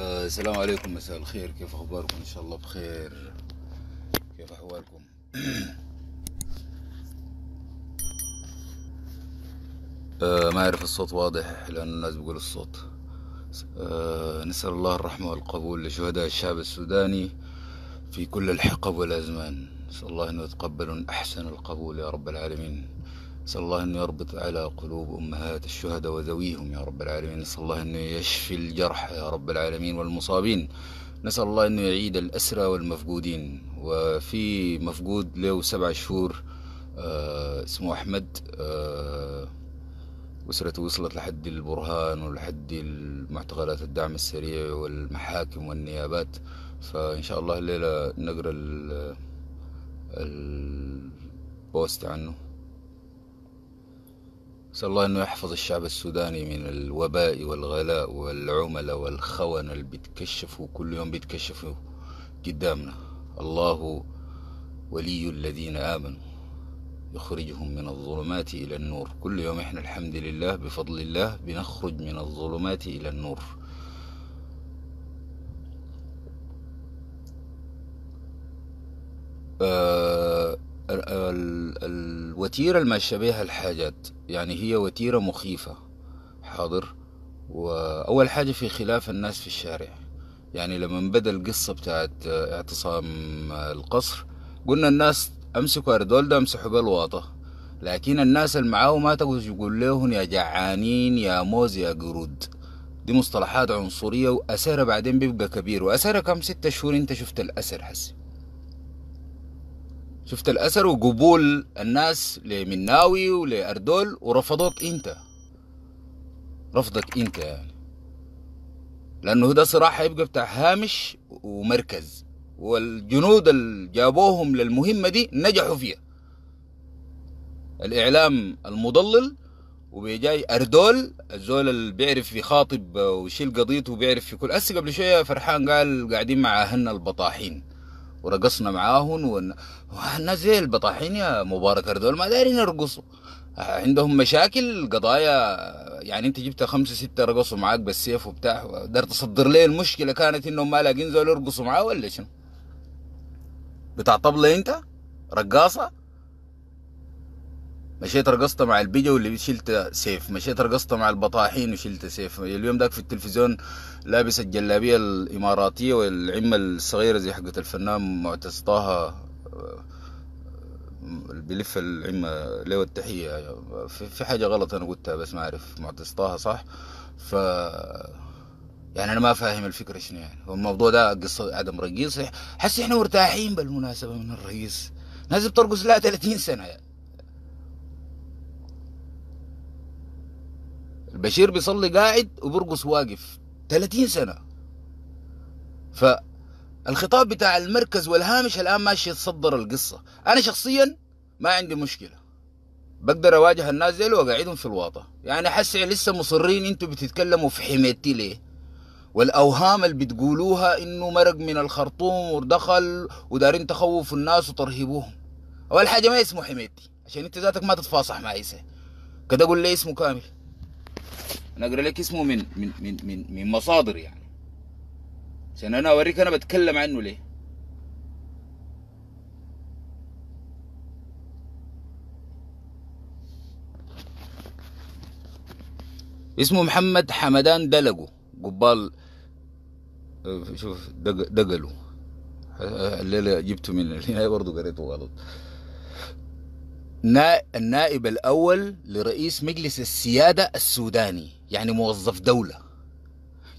آه السلام عليكم مساء الخير كيف اخباركم ان شاء الله بخير كيف احوالكم آه ما اعرف الصوت واضح لان الناس بيقول الصوت آه نسال الله الرحمه والقبول لشهداء الشعب السوداني في كل الحقب والازمان نسال الله انه يتقبل احسن القبول يا رب العالمين نسأل الله أنه يربط على قلوب أمهات الشهداء وذويهم يا رب العالمين نسأل الله أنه يشفي الجرحى يا رب العالمين والمصابين نسأل الله أنه يعيد الأسرى والمفقودين وفي مفقود له سبع شهور آه اسمه أحمد آه أسرته وصلت لحد البرهان ولحد المعتقلات الدعم السريع والمحاكم والنيابات فإن شاء الله الليلة نقرأ البوست عنه نسأل الله أنه يحفظ الشعب السوداني من الوباء والغلاء والعمل والخونة اللي بتكشفوا كل يوم بتكشفوا قدامنا الله ولي الذين آمنوا يخرجهم من الظلمات إلى النور كل يوم إحنا الحمد لله بفضل الله بنخرج من الظلمات إلى النور آه الوتيرة ما شبيها الحاجات يعني هي وتيرة مخيفة حاضر وأول حاجة في خلاف الناس في الشارع يعني لما بدأ القصة بتاعت اعتصام القصر قلنا الناس امسكوا اردول ده امسحوا بالواطة لكن الناس المعاو ما تقول يقول لهم يا جعانين يا موز يا قرود دي مصطلحات عنصرية وأثرها بعدين بيبقى كبير وأثرها كم ستة شهور انت شفت الأسر حسي شفت الأثر وقبول الناس لمناوي ولأردول ورفضوك أنت رفضك أنت يعني لأنه ده صراحة يبقى بتاع هامش ومركز والجنود اللي جابوهم للمهمة دي نجحوا فيها الإعلام المضلل وبيجاي أردول الزول اللي بيعرف يخاطب ويشيل قضيته وبيعرف في كل أسي قبل شوية فرحان قال قاعدين مع أهلنا البطاحين ورقصنا معاهم ون... زي البطاحين يا مبارك هذول ما دايرين يرقصوا عندهم مشاكل قضايا يعني انت جبت خمسه سته رقصوا معاك بالسيف وبتاع قدرت تصدر لي المشكله كانت انهم ما لاقين زول يرقصوا معاه ولا شنو؟ بتاع طبله انت؟ رقاصه؟ مشيت رقصت مع البيجا واللي شلت سيف مشيت رقصت مع البطاحين وشلت سيف اليوم داك في التلفزيون لابس الجلابيه الاماراتيه والعمه الصغيره زي حقت الفنان معتز طه آه، بلف العمة له التحية في حاجة غلط أنا قلتها بس ما أعرف معتز طه صح ف يعني انا ما فاهم الفكره شنو يعني والموضوع ده قصه عدم رقيص حس احنا مرتاحين بالمناسبه من الرئيس ناس بترقص لها 30 سنه يعني. البشير بيصلي قاعد وبرقص واقف 30 سنه فالخطاب بتاع المركز والهامش الان ماشي يتصدر القصه انا شخصيا ما عندي مشكله بقدر اواجه الناس ديل واقعدهم في الواطه يعني حس إيه لسه مصرين انتوا بتتكلموا في حميتي ليه والاوهام اللي بتقولوها انه مرق من الخرطوم ودخل ودارين تخوفوا الناس وترهبوهم اول حاجه ما اسمه حميتي عشان انت ذاتك ما تتفاصح معي كده اقول لي اسمه كامل انا اقرا لك اسمه من من من من, من مصادر يعني عشان انا اوريك انا بتكلم عنه ليه اسمه محمد حمدان دلقو قبال شوف دقلو الليلة جبته من هنا برضه قريته غلط النائب الأول لرئيس مجلس السيادة السوداني يعني موظف دولة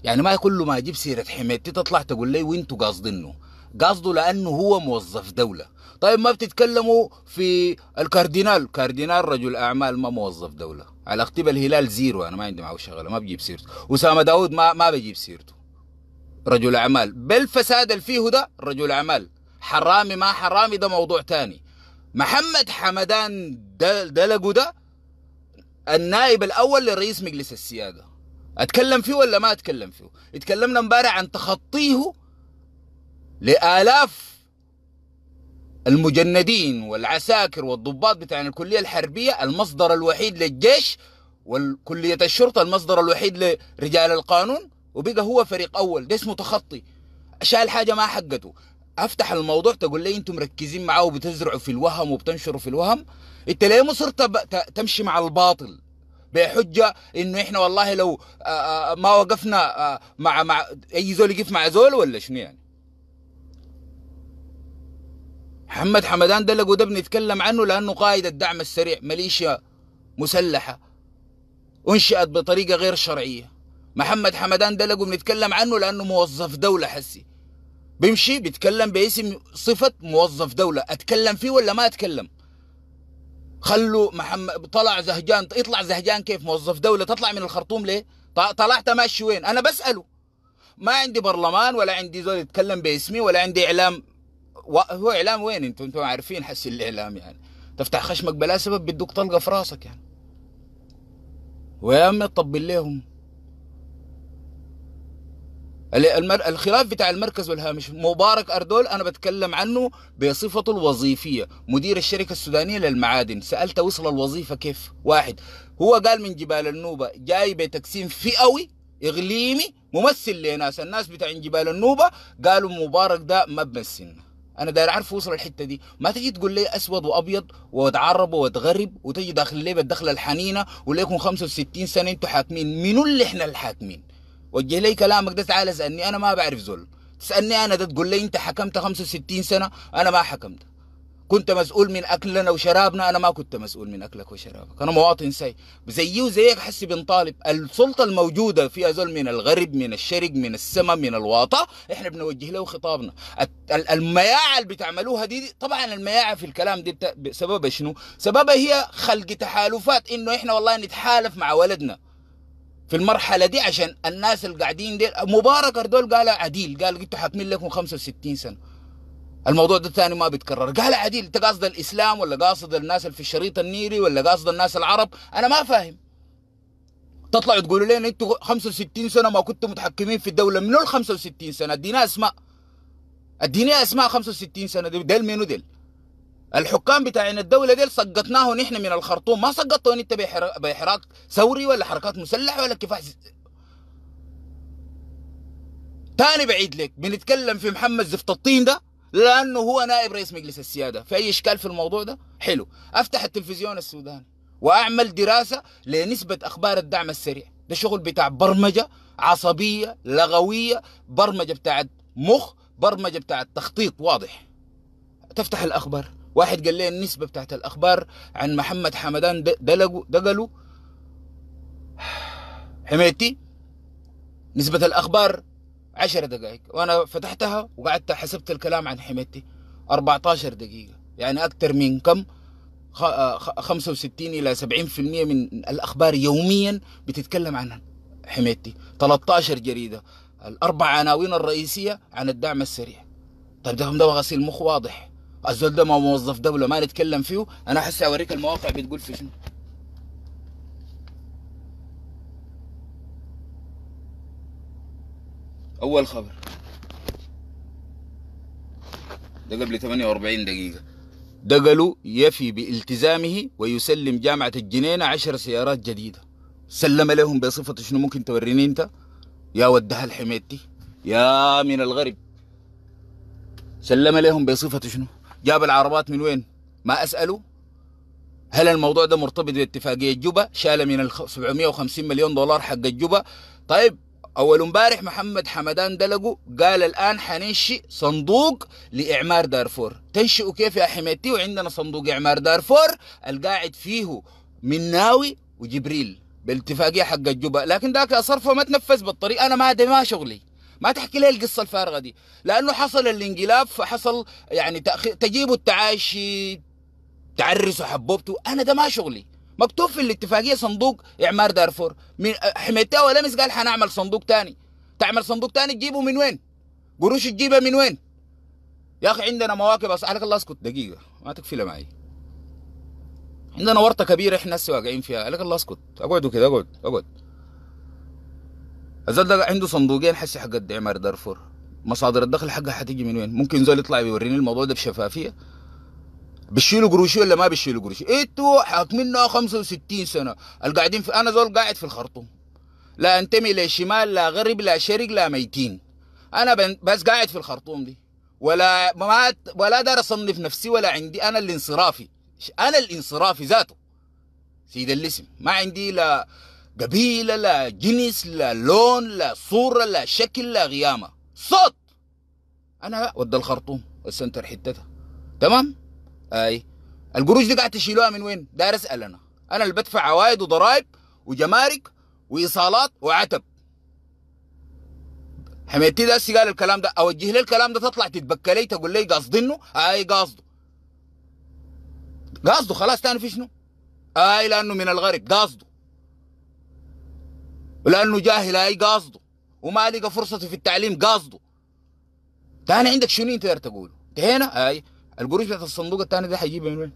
يعني ما كل ما يجيب سيرة حميدتي تطلع تقول لي وانتوا قاصدينه قصده لانه هو موظف دولة طيب ما بتتكلموا في الكاردينال كاردينال رجل اعمال ما موظف دولة على اختيب الهلال زيرو انا ما عندي معه شغلة ما بجيب سيرته اسامة داود ما ما بجيب سيرته رجل اعمال بالفساد اللي فيه ده رجل اعمال حرامي ما حرامي ده موضوع تاني محمد حمدان دلقوا ده النائب الاول لرئيس مجلس السياده اتكلم فيه ولا ما اتكلم فيه اتكلمنا امبارح عن تخطيه لالاف المجندين والعساكر والضباط بتاع الكلية الحربية المصدر الوحيد للجيش والكلية الشرطة المصدر الوحيد لرجال القانون وبقى هو فريق أول ده اسمه تخطي شال حاجة ما حقته افتح الموضوع تقول لي انتم مركزين معاه وبتزرعوا في الوهم وبتنشروا في الوهم انت ليه مصر تمشي مع الباطل بحجه انه احنا والله لو آه، آه، ما وقفنا آه، مع مع اي زول يقف مع زول ولا شنو يعني محمد حمدان ده لقوا ده بنتكلم عنه لانه قائد الدعم السريع ميليشيا مسلحه انشئت بطريقه غير شرعيه محمد حمدان ده لقوا بنتكلم عنه لانه موظف دوله حسي بيمشي بيتكلم باسم صفة موظف دولة أتكلم فيه ولا ما أتكلم خلوا محمد طلع زهجان يطلع زهجان كيف موظف دولة تطلع من الخرطوم ليه طلعت ماشي وين أنا بسأله ما عندي برلمان ولا عندي زول يتكلم باسمي ولا عندي إعلام و... هو إعلام وين أنتم أنتم عارفين حس الإعلام يعني تفتح خشمك بلا سبب بدك طلقة في راسك يعني ويا أما تطبل ليهم الخلاف بتاع المركز والهامش مبارك أردول أنا بتكلم عنه بصفته الوظيفية مدير الشركة السودانية للمعادن سألت وصل الوظيفة كيف واحد هو قال من جبال النوبة جاي بتقسيم فئوي إقليمي ممثل لناس الناس بتاع جبال النوبة قالوا مبارك ده ما بمثلنا انا داير اعرف وصل الحته دي ما تجي تقول لي اسود وابيض واتعرب واتغرب وتجي داخل ليه بالدخله الحنينه وليكم 65 سنه انتوا حاكمين منو اللي احنا الحاكمين وجه لي كلامك ده تعال اسالني انا ما بعرف زول تسالني انا ده تقول لي انت حكمت 65 سنه انا ما حكمت كنت مسؤول من اكلنا وشرابنا انا ما كنت مسؤول من اكلك وشرابك انا مواطن سي زيي وزيك حسي طالب السلطه الموجوده فيها زول من الغرب من الشرق من السماء من الواطه احنا بنوجه له خطابنا المياعه اللي بتعملوها دي طبعا المياعه في الكلام دي سببها شنو سببها هي خلق تحالفات انه احنا والله نتحالف مع ولدنا في المرحله دي عشان الناس اللي قاعدين دي مبارك اردول قال عديل قال قلت حاكمين لكم 65 سنه الموضوع ده الثاني ما بيتكرر قال عديل انت قاصد الاسلام ولا قاصد الناس اللي في الشريط النيري ولا قاصد الناس العرب انا ما فاهم تطلعوا تقولوا لنا انتوا 65 سنه ما كنتوا متحكمين في الدوله منو ال 65 سنه اديني اسماء اديني اسماء 65 سنه دي ديل منو ديل الحكام بتاعين الدوله ديل سقطناهم نحن من الخرطوم ما سقطتوا يعني انت بحراك ثوري ولا حركات مسلحه ولا كفاح ثاني بعيد لك بنتكلم في محمد زفت الطين ده لانه هو نائب رئيس مجلس السياده في اي اشكال في الموضوع ده حلو افتح التلفزيون السوداني واعمل دراسه لنسبه اخبار الدعم السريع ده شغل بتاع برمجه عصبيه لغويه برمجه بتاعت مخ برمجه بتاعت تخطيط واضح تفتح الاخبار واحد قال لي النسبة بتاعت الأخبار عن محمد حمدان دلقوا دقلوا حميتي نسبة الأخبار عشر دقائق وأنا فتحتها وقعدت حسبت الكلام عن حميتي 14 دقيقة يعني أكثر من كم 65 آه، إلى 70% من الأخبار يوميا بتتكلم عن حميتي 13 جريدة الأربع عناوين الرئيسية عن الدعم السريع طيب ده غسيل مخ واضح الزول ده ما موظف دوله ما نتكلم فيه انا احس اوريك المواقع بتقول في شنو اول خبر ده قبل 48 دقيقه دقلوا يفي بالتزامه ويسلم جامعه الجنينه 10 سيارات جديده سلم لهم بصفه شنو ممكن توريني انت يا ودها الحميتي يا من الغرب سلم لهم بصفه شنو جاب العربات من وين ما أسأله هل الموضوع ده مرتبط باتفاقية جوبا شال من ال 750 مليون دولار حق الجوبا طيب أول امبارح محمد حمدان دلقوا قال الآن حننشئ صندوق لإعمار دارفور تنشئوا كيف يا حميتي وعندنا صندوق إعمار دارفور القاعد فيه مناوي وجبريل بالاتفاقية حق الجوبا لكن ذاك صرفه ما تنفذ بالطريقة أنا ما ادري ما شغلي ما تحكي لي القصه الفارغه دي لانه حصل الانقلاب فحصل يعني تأخير تجيبوا التعاشي تعرسوا حبوبته انا ده ما شغلي مكتوب في الاتفاقيه صندوق اعمار دارفور من حميتها ولمس قال حنعمل صندوق تاني تعمل صندوق تاني تجيبه من وين قروش تجيبها من وين يا اخي عندنا مواكب أص... عليك الله اسكت دقيقه ما تكفي معي عندنا ورطه كبيره احنا هسه واقعين فيها عليك الله اسكت اقعدوا كده اقعد اقعد الزول ده عنده صندوقين إيه حسي حق الدعمار دارفور مصادر الدخل حقها حتيجي من وين ممكن زول يطلع بيوريني الموضوع ده بشفافيه بيشيلوا قروشي ولا ما بيشيلوا قروشي انتوا حاكمين 65 سنه القاعدين في انا زول قاعد في الخرطوم لا انتمي لا شمال لا غرب لا شرق لا ميتين انا بس قاعد في الخرطوم دي ولا ما ولا دار اصنف نفسي ولا عندي انا الانصرافي انا الانصرافي ذاته سيد الاسم ما عندي لا قبيلة لا جنس لا لون لا صورة لا شكل لا غيامة صوت أنا ودى الخرطوم والسنتر حتتها تمام أي القروش دي قاعد تشيلوها من وين داير أسأل أنا أنا اللي بدفع عوايد وضرائب وجمارك وإيصالات وعتب حميتي ده قال الكلام ده أوجه لي الكلام ده تطلع تتبكى لي تقول لي قاصدينه أي قاصده قاصده خلاص تاني في شنو أي لأنه من الغرب قاصده ولانه جاهل هاي قاصده وما لقى فرصته في التعليم قاصده تاني عندك شنو انت تقول انتهينا هاي القروش بتاعت الصندوق الثاني ده حيجيبها من وين؟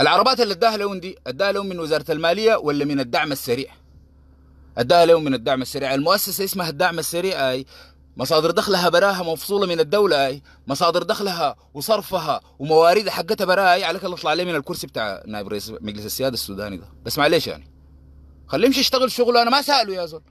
العربات اللي اداها لهم دي اداها لهم من وزاره الماليه ولا من الدعم السريع؟ اداها لهم من الدعم السريع، المؤسسه اسمها الدعم السريع اي مصادر دخلها براها مفصوله من الدوله اي مصادر دخلها وصرفها ومواردها حقتها براها اي عليك الله اطلع عليه من الكرسي بتاع نائب رئيس مجلس السياده السوداني ده بس معليش يعني خليه يمشي يشتغل شغله انا ما ساله يا زول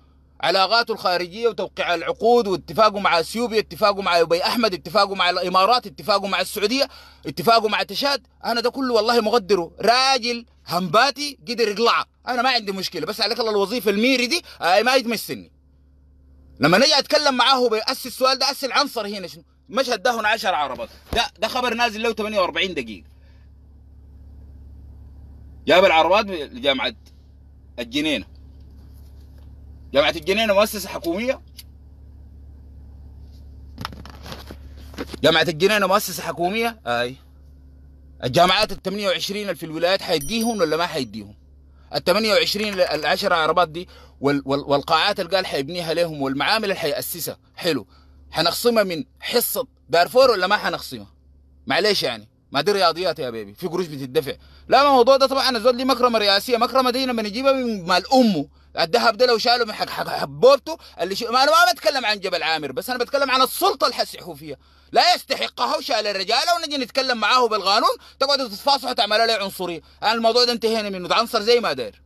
علاقاته الخارجيه وتوقيع العقود واتفاقه مع اثيوبيا اتفاقه مع ابي احمد اتفاقه مع الامارات اتفاقه مع السعوديه اتفاقه مع تشاد انا ده كله والله مقدره راجل همباتي قدر يقلعه انا ما عندي مشكله بس عليك الله الوظيفه الميري دي آه ما يتمسني لما نجي اتكلم معاه بأس السؤال ده اسئل عنصر هنا شنو مشهد ده هنا 10 عربات ده ده خبر نازل له 48 دقيقه جاب العربات لجامعه الجنينة جامعة الجنينة مؤسسة حكومية جامعة الجنينة مؤسسة حكومية اي الجامعات ال 28 اللي في الولايات حيديهم ولا ما حيديهم؟ ال 28 العشر عربات دي والقاعات اللي قال حيبنيها لهم والمعامل اللي حيأسسها حلو حنخصمها من حصة دارفور ولا ما حنخصمها؟ معليش يعني ما دي رياضيات يا بيبي في قروش بتدفع لا ما الموضوع ده طبعا الزول دي مكرمه رئاسيه مكرمه دي لما يجيبها من مال امه الذهب ده لو شاله من حق حق حبوبته اللي شو... ما انا ما بتكلم عن جبل عامر بس انا بتكلم عن السلطه فيها لا يستحقها وشال الرجاله ونجي نتكلم معاه بالقانون تقعد تتفاصح وتعمل له عنصريه انا الموضوع ده انتهينا منه ده عنصر زي ما داير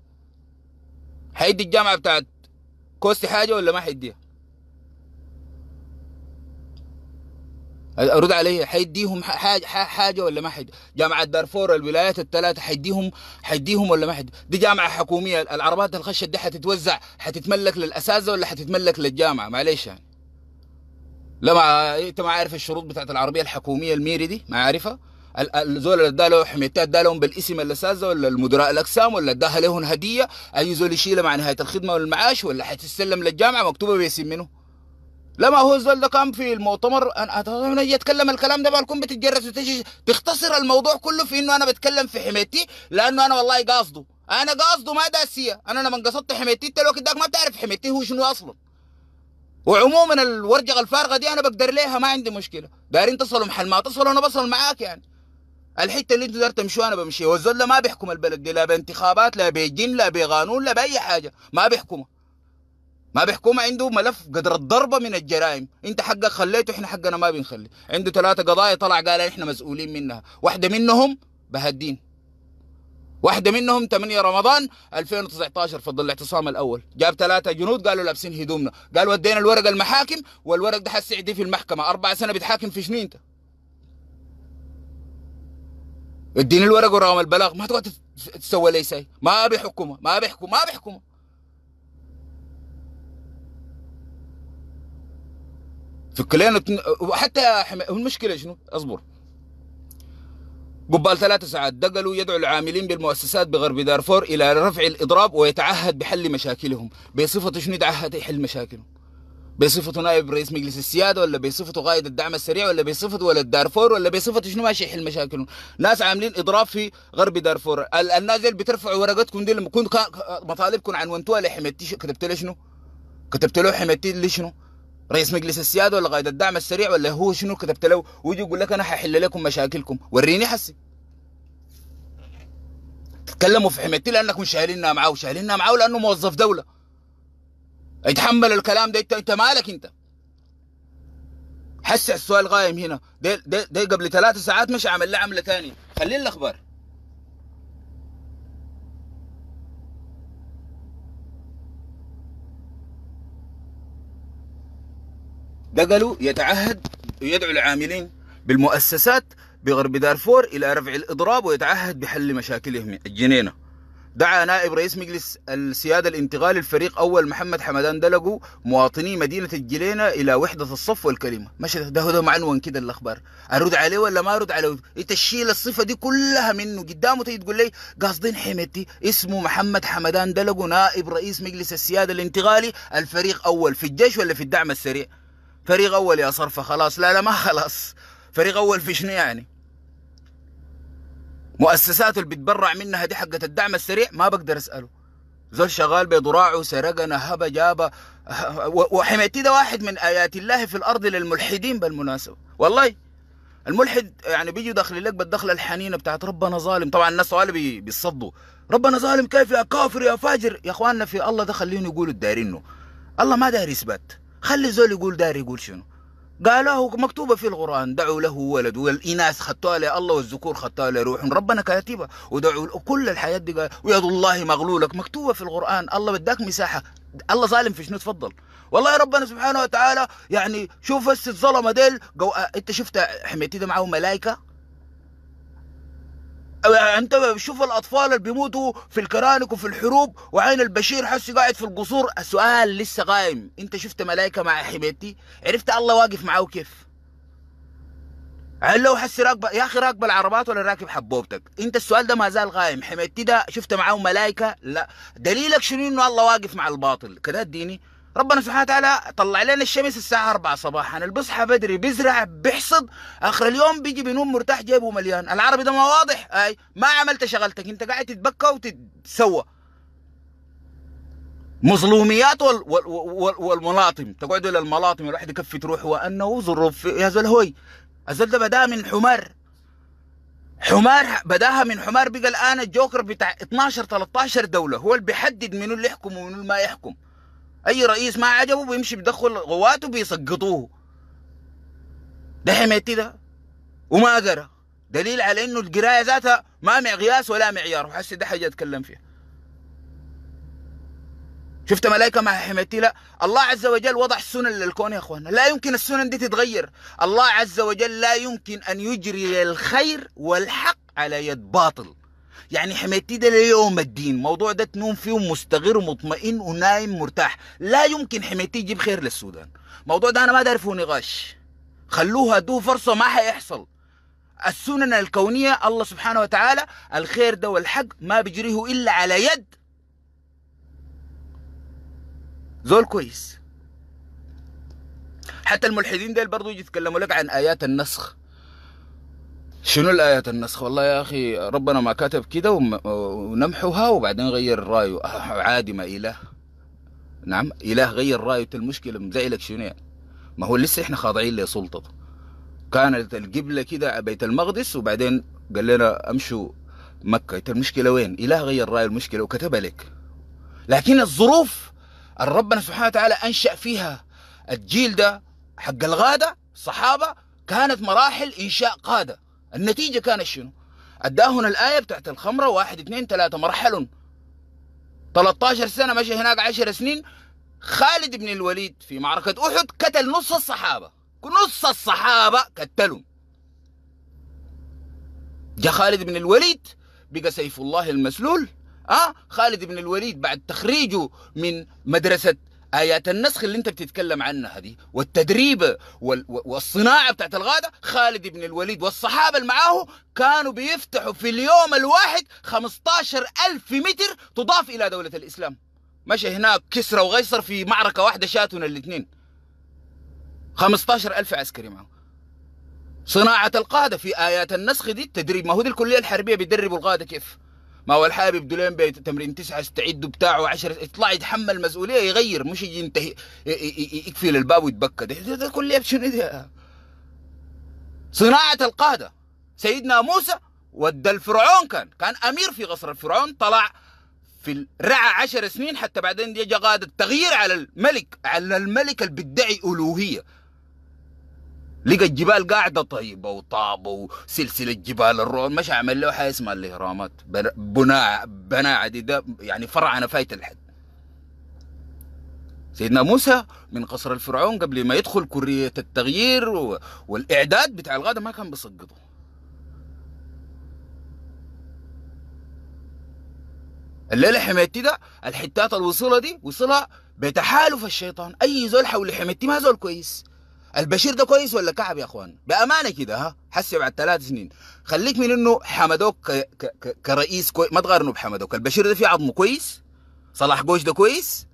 هيدي الجامعه بتاعت كوستي حاجه ولا ما حيديها ارد عليه حيديهم حاجه حاجه ولا ما حد جامعه دارفور الولايات الثلاثه حيديهم حيديهم ولا ما حد دي جامعه حكوميه العربات الخشه دي حتتوزع حتتملك للاساتذه ولا حتتملك للجامعه معلش يعني لا ما انت ما عارف الشروط بتاعت العربيه الحكوميه الميري دي ما عارفها الزول اللي اداله حميتات اداله بالاسم الاساسي ولا المدراء الاقسام ولا اداها لهم هديه اي زول يشيلها مع نهايه الخدمه والمعاش ولا حتستلم للجامعه مكتوبه باسم منه لما هو الزول ده كان في المؤتمر انا اجي اتكلم الكلام ده بالكم بتتجرس وتجي تختصر الموضوع كله في انه انا بتكلم في حميتي لانه انا والله قاصده انا قاصده ما داسيه انا لما قصدت حميتي انت الوقت ده ما بتعرف حميتي هو شنو اصلا وعموما الورجه الفارغه دي انا بقدر ليها ما عندي مشكله دارين تصلوا محل ما تصلوا انا بصل معاك يعني الحته اللي انتوا دار تمشوا انا بمشي والزول ما بيحكم البلد دي لا بانتخابات لا بجن لا بقانون لا باي حاجه ما بيحكمه ما بيحكم عنده ملف قدر الضربه من الجرائم انت حقك خليته احنا حقنا ما بنخلي عنده ثلاثه قضايا طلع قال احنا مسؤولين منها واحده منهم بهدين واحدة منهم 8 رمضان 2019 في الاعتصام الأول جاب ثلاثة جنود قالوا لابسين هدومنا قالوا ودينا الورق المحاكم والورق ده عدي في المحكمة أربع سنة بتحاكم في شنو أنت اديني الورق ورقم البلاغ ما تقعد تسوي لي ما بيحكمه ما بيحكم ما بيحكمه فكلينا وحتى حم... المشكله شنو؟ اصبر قبال ثلاث ساعات دقلوا يدعو العاملين بالمؤسسات بغرب دارفور الى رفع الاضراب ويتعهد بحل مشاكلهم، بصفته شنو يتعهد يحل مشاكلهم؟ بصفته نائب رئيس مجلس السياده ولا بصفته قائد الدعم السريع ولا بصفته ولا دارفور ولا بصفته شنو ماشي يحل مشاكلهم، ناس عاملين اضراب في غرب دارفور، الناس اللي بترفعوا ورقتكم دي لما كنت مطالبكم عنونتوها لحمتي كتبت له شنو؟ كتبت له حميدتي لشنو؟ رئيس مجلس السياده ولا قائد الدعم السريع ولا هو شنو كتبت له ويجي يقول لك انا ححل لكم مشاكلكم وريني حسي تتكلموا في حميتي لانكم شايليننا معاه وشايليننا معاه لانه موظف دوله يتحمل الكلام ده انت انت مالك انت حسي السؤال قايم هنا ده, ده, ده قبل ثلاث ساعات مش عمل له عمله ثانيه خلي الاخبار دقلوا يتعهد ويدعو العاملين بالمؤسسات بغرب دارفور إلى رفع الإضراب ويتعهد بحل مشاكلهم الجنينة دعا نائب رئيس مجلس السيادة الانتقال الفريق أول محمد حمدان دلقو مواطني مدينة الجنينة إلى وحدة الصف والكلمة مش ده ده معنون كده الأخبار أرد عليه ولا ما أرد عليه أنت تشيل الصفة دي كلها منه قدامه تيجي تقول لي قاصدين حمتي اسمه محمد حمدان دلقو نائب رئيس مجلس السيادة الانتقالي الفريق أول في الجيش ولا في الدعم السريع فريق اول يا صرفه خلاص لا لا ما خلاص فريق اول في شنو يعني مؤسسات اللي بتبرع منها دي حقة الدعم السريع ما بقدر اساله زول شغال بضراعه سرقنا هبه جابه وحميتي ده واحد من ايات الله في الارض للملحدين بالمناسبه والله الملحد يعني بيجي داخل لك بالدخله الحنينه بتاعت ربنا ظالم طبعا الناس سؤال بيصدوا ربنا ظالم كيف يا كافر يا فاجر يا اخواننا في الله ده خليهم يقولوا الدارينه الله ما داري اثبات خلي زول يقول دار يقول شنو قالوا مكتوبه في القران دعوا له ولد والاناث خطوها له الله والذكور خطوها له روح ربنا كاتبه ودعوا كل الحياه دي قال ويد الله مغلولك مكتوبه في القران الله بداك مساحه الله ظالم في شنو تفضل والله ربنا سبحانه وتعالى يعني شوف بس الظلمه ديل جو... آه، انت شفت حميتي ده معاهم ملائكه انت شوف الاطفال اللي بيموتوا في الكرانك وفي الحروب وعين البشير حسه قاعد في القصور السؤال لسه قائم انت شفت ملائكه مع حميتي عرفت الله واقف معاه كيف لو حس راكب يا اخي راكب العربات ولا راكب حبوبتك انت السؤال ده ما زال قائم حميتي ده شفت معاه ملائكه لا دليلك شنو انه الله واقف مع الباطل كده اديني ربنا سبحانه وتعالى طلع لنا الشمس الساعة 4 صباحا بصحى بدري بيزرع بيحصد آخر اليوم بيجي بينوم مرتاح جيبه مليان العربي ده ما واضح أي ما عملت شغلتك أنت قاعد تتبكى وتتسوى مظلوميات وال وال وال والملاطم تقعدوا للملاطم الواحد يكفي تروح وأنه ظروف يا زول هوي الزول ده بداها من حمار حمار بداها من حمار بقى الآن الجوكر بتاع 12 13 دولة هو اللي بيحدد منو اللي يحكم ومنو اللي ما يحكم اي رئيس ما عجبه بيمشي بيدخل قواته بيسقطوه ده حميتي ده وما قرا دليل على انه القرايه ذاتها ما مقياس ولا معيار وحسي ده حاجه اتكلم فيها شفت ملائكة مع حميتي لا الله عز وجل وضع السنن للكون يا اخوانا لا يمكن السنن دي تتغير الله عز وجل لا يمكن ان يجري الخير والحق على يد باطل يعني حمايتي ده ليوم الدين موضوع ده تنوم فيه مستغر ومطمئن ونايم مرتاح لا يمكن حمايتي يجيب خير للسودان الموضوع ده انا ما داري نقاش خلوها دو فرصه ما حيحصل السنن الكونية الله سبحانه وتعالى الخير ده والحق ما بيجريه إلا على يد زول كويس حتى الملحدين ديل برضو يجي يتكلموا لك عن آيات النسخ شنو الآية النسخ والله يا أخي ربنا ما كتب كده ونمحوها وبعدين غير رأيه عادي ما إله نعم إله غير رأيه المشكلة مزعلك شنو يعني ما هو لسه إحنا خاضعين لسلطته كانت القبلة كده بيت المقدس وبعدين قال لنا أمشوا مكة أنت المشكلة وين إله غير رأي المشكلة وكتبها لك لكن الظروف ربنا سبحانه وتعالى أنشأ فيها الجيل ده حق الغادة الصحابة كانت مراحل إنشاء قادة النتيجة كانت شنو أداهن الآية بتاعت الخمرة واحد اثنين ثلاثة مرحل 13 سنة مشى هناك 10 سنين خالد بن الوليد في معركة أحد قتل نص الصحابة نص الصحابة قتلهم جاء خالد بن الوليد بقى سيف الله المسلول اه خالد بن الوليد بعد تخريجه من مدرسة ايات النسخ اللي انت بتتكلم عنها دي والتدريب والصناعه بتاعت الغاده خالد بن الوليد والصحابه اللي معاه كانوا بيفتحوا في اليوم الواحد 15000 متر تضاف الى دوله الاسلام مشى هناك كسرى وقيصر في معركه واحده شاتنا الاثنين 15000 عسكري معه صناعه القاده في ايات النسخ دي التدريب ما هو دي الكليه الحربيه بيدربوا القاده كيف ما هو الحابب دولين بيت تمرين تسعة استعدوا بتاعه 10 يطلع يتحمل المسؤولية يغير مش يجي ينتهي يقفل الباب ويتبكى ده, ده كل شنو ده صناعة القادة سيدنا موسى ودى الفرعون كان كان أمير في قصر الفرعون طلع في الرعى عشر سنين حتى بعدين جاء قادة تغيير على الملك على الملك اللي بيدعي ألوهية لقى الجبال قاعدة طيبة وطابة وسلسلة جبال الرون مش عمل لوحة اسمها الإهرامات بناء بناء عديدة يعني فرعنا فايت الحد سيدنا موسى من قصر الفرعون قبل ما يدخل كرية التغيير والإعداد بتاع الغادة ما كان بيسقطه الليلة حميتي ده الحتات الوصولة دي وصلها بتحالف الشيطان أي زول حول حميتي ما زول كويس البشير ده كويس ولا كعب يا اخوان بامانه كده ها حسي بعد ثلاث سنين خليك من انه حمدوك ك... ك... كرئيس كويس ما تقارنه بحمدوك البشير ده في عظمه كويس صلاح جوش ده كويس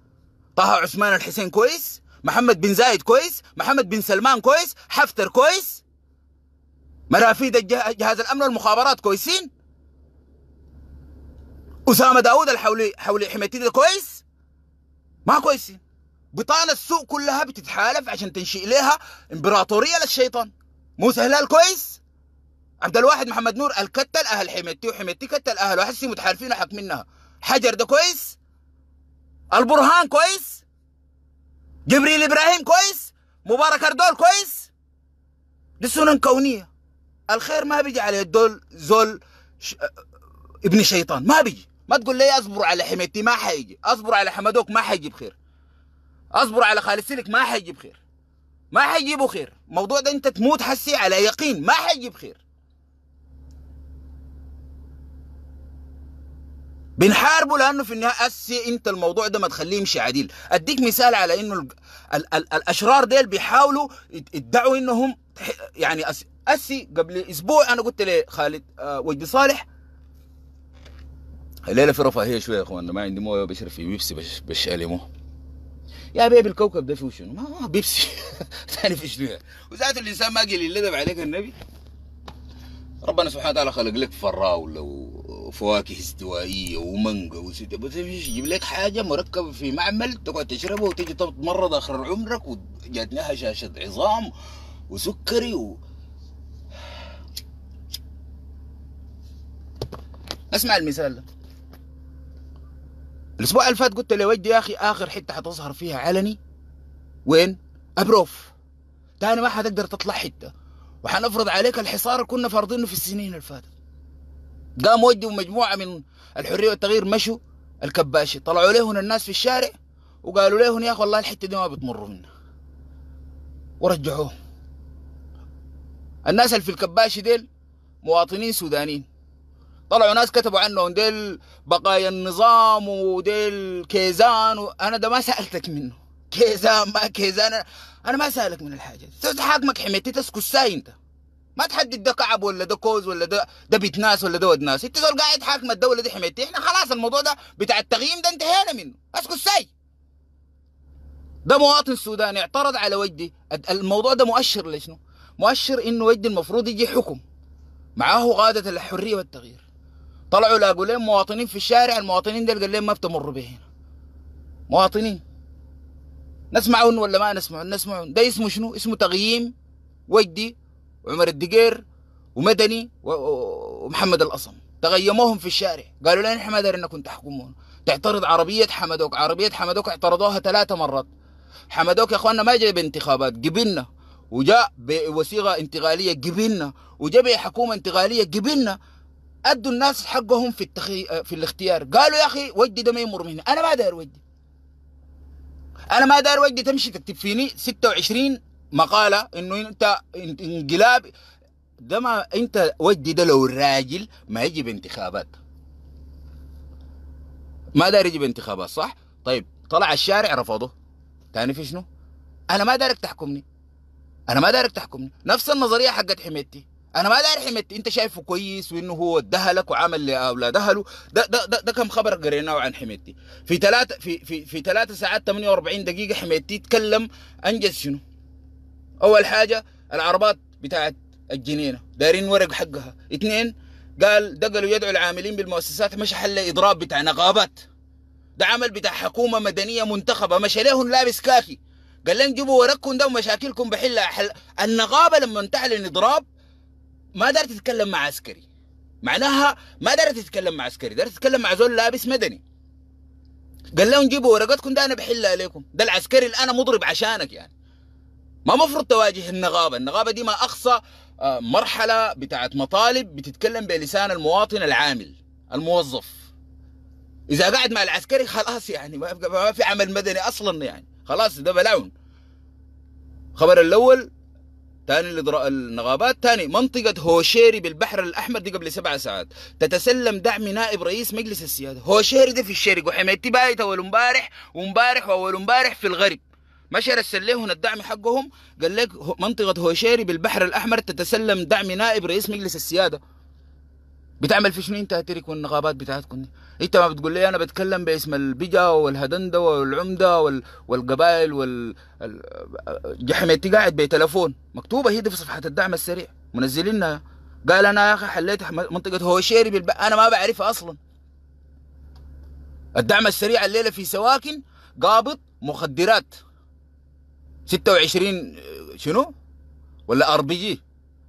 طه عثمان الحسين كويس محمد بن زايد كويس محمد بن سلمان كويس حفتر كويس مرافيد الجه... جهاز الامن والمخابرات كويسين اسامه داوود الحولي حولي حميتي ده كويس ما كويسين بطانة السوق كلها بتتحالف عشان تنشئ لها امبراطوريه للشيطان مو سهلة كويس عبد الواحد محمد نور الكتل اهل حميتي وحميتي كتل اهل وحسي متحالفين حق منها حجر ده كويس البرهان كويس جبريل ابراهيم كويس مبارك اردول كويس دي سنن كونيه الخير ما بيجي على الدول زول ش... ابن شيطان ما بيجي ما تقول لي اصبر على حميتي ما حيجي اصبر على حمدوك ما حيجي بخير اصبر على خالصينك ما حيجيب خير ما حيجيبوا خير الموضوع ده انت تموت حسي على يقين ما حيجيب خير بنحاربه لانه في النهايه اسي انت الموضوع ده ما تخليه يمشي عديل اديك مثال على انه الاشرار ديل بيحاولوا يدعوا انهم يعني أسي, قبل اسبوع انا قلت لخالد خالد آه، وجدي صالح الليله في رفاهيه شويه يا اخوانا ما عندي مويه بشرب في بيبسي بش بش يا بيبي الكوكب ده فيه شنو؟ ما بيبسي ثاني في شنو يعني؟ الانسان ما قليل لدب عليك النبي ربنا سبحانه وتعالى خلق لك فراوله وفواكه استوائيه ومانجا وسيتي بس يجيب لك حاجه مركبه في معمل تقعد تشربها وتجي تتمرض اخر عمرك وجاتني هشاشه عظام وسكري و... اسمع المثال ده الاسبوع اللي فات قلت له ودي يا اخي اخر حته حتظهر فيها علني وين؟ ابروف تاني ما حتقدر تطلع حته وحنفرض عليك الحصار اللي كنا فارضينه في السنين اللي فاتت قام ودي ومجموعه من الحريه والتغيير مشوا الكباشي طلعوا لهم الناس في الشارع وقالوا لهم يا اخي والله الحته دي ما بتمروا منها ورجعوه الناس اللي في الكباشي ديل مواطنين سودانيين طلعوا ناس كتبوا عنهم ديل بقايا النظام وديل كيزان وانا انا ده ما سالتك منه كيزان ما كيزان انا, ما سالك من الحاجه دي حاكمك حميتي تسكت ساي انت ما تحدد ده كعب ولا ده كوز ولا ده ده بيت ناس ولا ده ود ناس انت زول قاعد حاكم الدوله دي حميتي احنا خلاص الموضوع ده بتاع التغييم ده انتهينا منه اسكت ساي ده مواطن سوداني اعترض على وجدي الموضوع ده مؤشر لشنو مؤشر انه وجدي المفروض يجي حكم معاه قاده الحريه والتغيير طلعوا لاقوا لهم مواطنين في الشارع المواطنين دول قال لهم ما بتمروا به هنا مواطنين نسمعون ولا ما نسمعون نسمعون ده اسمه شنو اسمه تغييم وجدي وعمر الدقير ومدني ومحمد الأصم تغيموهم في الشارع قالوا لنا احنا ما دارين انكم تحكمون تعترض عربية حمدوك عربية حمدوك اعترضوها ثلاثة مرات حمدوك يا اخواننا ما جاي بانتخابات قبلنا وجاء بوثيقة انتقالية قبلنا وجاء بحكومة انتقالية قبلنا ادوا الناس حقهم في التخي... في الاختيار قالوا يا اخي وجدي ده ما يمر مني انا ما داير وجدي انا ما داير وجدي تمشي تكتب فيني 26 مقاله انه انت انقلاب ده ما انت وجدي ده لو الراجل ما يجي بانتخابات ما داير يجي بانتخابات صح طيب طلع الشارع رفضه تاني في شنو انا ما دارك تحكمني انا ما دارك تحكمني نفس النظريه حقت حميدتي انا ما داري حمد انت شايفه كويس وانه هو ادها لك وعمل لاولادها له ده ده ده, ده كم خبر قريناه عن حميتي في ثلاثة في في في ثلاثة ساعات 48 دقيقة حميتي تكلم انجز شنو؟ اول حاجة العربات بتاعت الجنينة دايرين ورق حقها اثنين قال دقلوا يدعو العاملين بالمؤسسات مش حل اضراب بتاع نقابات ده عمل بتاع حكومة مدنية منتخبة مشى عليهم لابس كاكي قال لهم جيبوا ورقكم ده ومشاكلكم بحلها حل النقابة لما تعلن اضراب ما دارت تتكلم مع عسكري معناها ما دارت تتكلم مع عسكري دارت تتكلم مع زول لابس مدني قال لهم جيبوا ورقتكم ده انا بحلها لكم ده العسكري اللي انا مضرب عشانك يعني ما مفروض تواجه النغابه النغابه دي ما اقصى آه، مرحله بتاعت مطالب بتتكلم بلسان المواطن العامل الموظف اذا قاعد مع العسكري خلاص يعني ما في عمل مدني اصلا يعني خلاص ده بلاون خبر الاول تاني اللي درا... النغابات تاني منطقة هوشيري بالبحر الأحمر دي قبل سبع ساعات تتسلم دعم نائب رئيس مجلس السيادة هوشيري دي في الشرق وحميتي بايت أول امبارح ومبارح وأول امبارح في الغرب مشى رسل لهم الدعم حقهم قال لك منطقة هوشيري بالبحر الأحمر تتسلم دعم نائب رئيس مجلس السيادة بتعمل في شنو انت هترك والنغابات بتاعتكم دي انت ما بتقول لي انا بتكلم باسم البجا والهدنده والعمده والقبائل وال قاعد بتلفون مكتوبه هي دي في صفحه الدعم السريع منزلينها قال انا يا اخي حليت منطقه هوشيري بالب... انا ما بعرفها اصلا الدعم السريع الليله في سواكن قابض مخدرات 26 شنو؟ ولا ار بي جي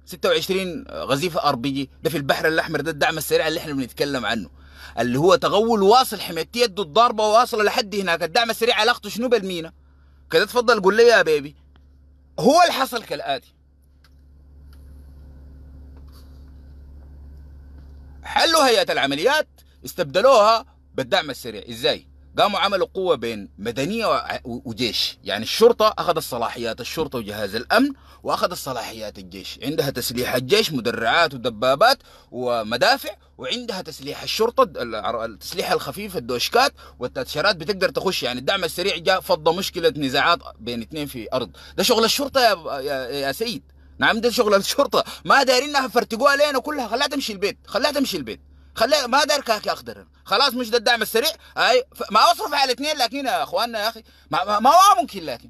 26 غزيفه ار بي جي ده في البحر الاحمر ده الدعم السريع اللي احنا بنتكلم عنه اللي هو تغول واصل حميدتي يده الضاربه واصله لحد هناك الدعم السريع علاقته شنو بالمينا كده تفضل قول لي يا بيبي هو اللي حصل كالاتي حلوا هيئه العمليات استبدلوها بالدعم السريع ازاي قاموا عملوا قوه بين مدنيه وجيش يعني الشرطه اخذت صلاحيات الشرطه وجهاز الامن واخذت صلاحيات الجيش عندها تسليح الجيش مدرعات ودبابات ومدافع وعندها تسليح الشرطه التسليح الخفيف الدوشكات والتاتشرات بتقدر تخش يعني الدعم السريع جاء فض مشكله نزاعات بين اثنين في ارض ده شغل الشرطه يا, يا, يا سيد نعم ده شغل الشرطه ما دايرينها فرتقوها لينا كلها خلاها تمشي البيت خلاها تمشي البيت خلي ما دار كاكي اخضر خلاص مش ده الدعم السريع اي ما اصرف على الاثنين لكن يا اخواننا يا اخي ما, ما, ما هو ممكن لكن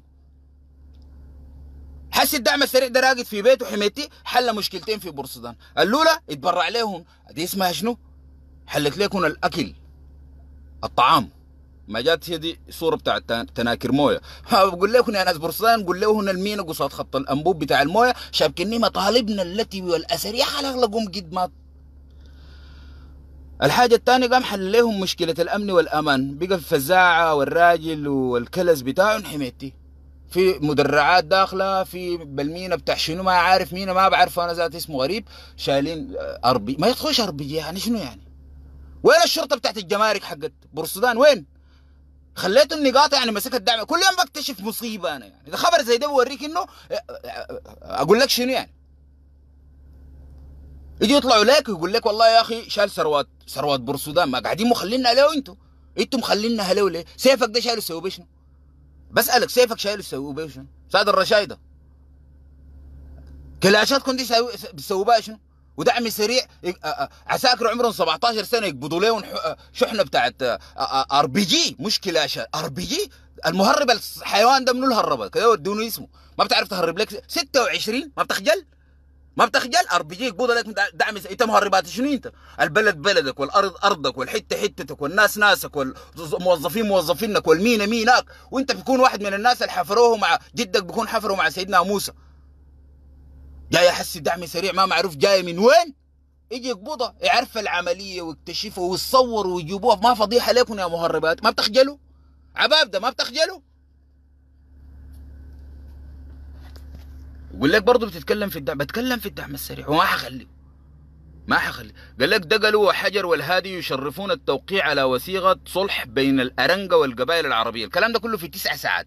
حس الدعم السريع ده راقد في بيته حميتي حل مشكلتين في بورصدان الاولى يتبرع لهم دي اسمها شنو حلت لكم الاكل الطعام ما جات هي دي صورة بتاع تناكر موية بقول لكم يا ناس بورسان قول لهم المينا قصاد خط الأنبوب بتاع الموية شابكني مطالبنا التي والاسر يا حلق لكم قد ما الحاجة الثانية قام حل لهم مشكلة الأمن والأمان بقى في الفزاعة والراجل والكلس بتاعهم حميتي في مدرعات داخلة في بالمينا بتاع شنو ما عارف مينا ما بعرف أنا ذات اسمه غريب شايلين أربي ما يدخلش أربي يعني شنو يعني وين الشرطة بتاعت الجمارك حقت بورسودان وين خليت النقاط يعني مسك الدعم كل يوم بكتشف مصيبة أنا يعني إذا خبر زي ده بوريك إنه أقول لك شنو يعني يجوا يطلعوا لك ويقول لك والله يا اخي شال ثروات ثروات بورسودان ما قاعدين مخلينا له انتوا انتوا مخلينا له ليه؟ سيفك ده شايل يسوي بشنو؟ بسالك سيفك شايل يسوي بشنو؟ سعد الرشايده كلاشاتكم دي بتسووها بها شنو؟ ودعم سريع إيه، عساكر عمرهم 17 سنه يقبضوا لهم شحنه بتاعت ار بي جي مش كلاشات ار بي جي المهرب الحيوان ده منو اللي هربك؟ ودوني اسمه ما بتعرف تهرب لك 26 ما بتخجل؟ ما بتخجل ار بيجيك بوضه لك دعم انت مهربات شنو انت؟ البلد بلدك والارض ارضك والحته حتتك والناس ناسك والموظفين موظفينك والمينا ميناك وانت بتكون واحد من الناس اللي حفروه مع جدك بيكون حفره مع سيدنا موسى جاي احس دعم سريع ما معروف جاي من وين يجي يقبضها يعرف العمليه ويكتشفها ويصور ويجيبوها ما فضيحه لكم يا مهربات ما بتخجلوا عباب ده ما بتخجلوا ويقول لك برضه بتتكلم في الدعم بتكلم في الدعم السريع وما حخلي ما حخلي قال لك دقل وحجر والهادي يشرفون التوقيع على وثيقة صلح بين الأرنجة والقبائل العربية الكلام ده كله في تسع ساعات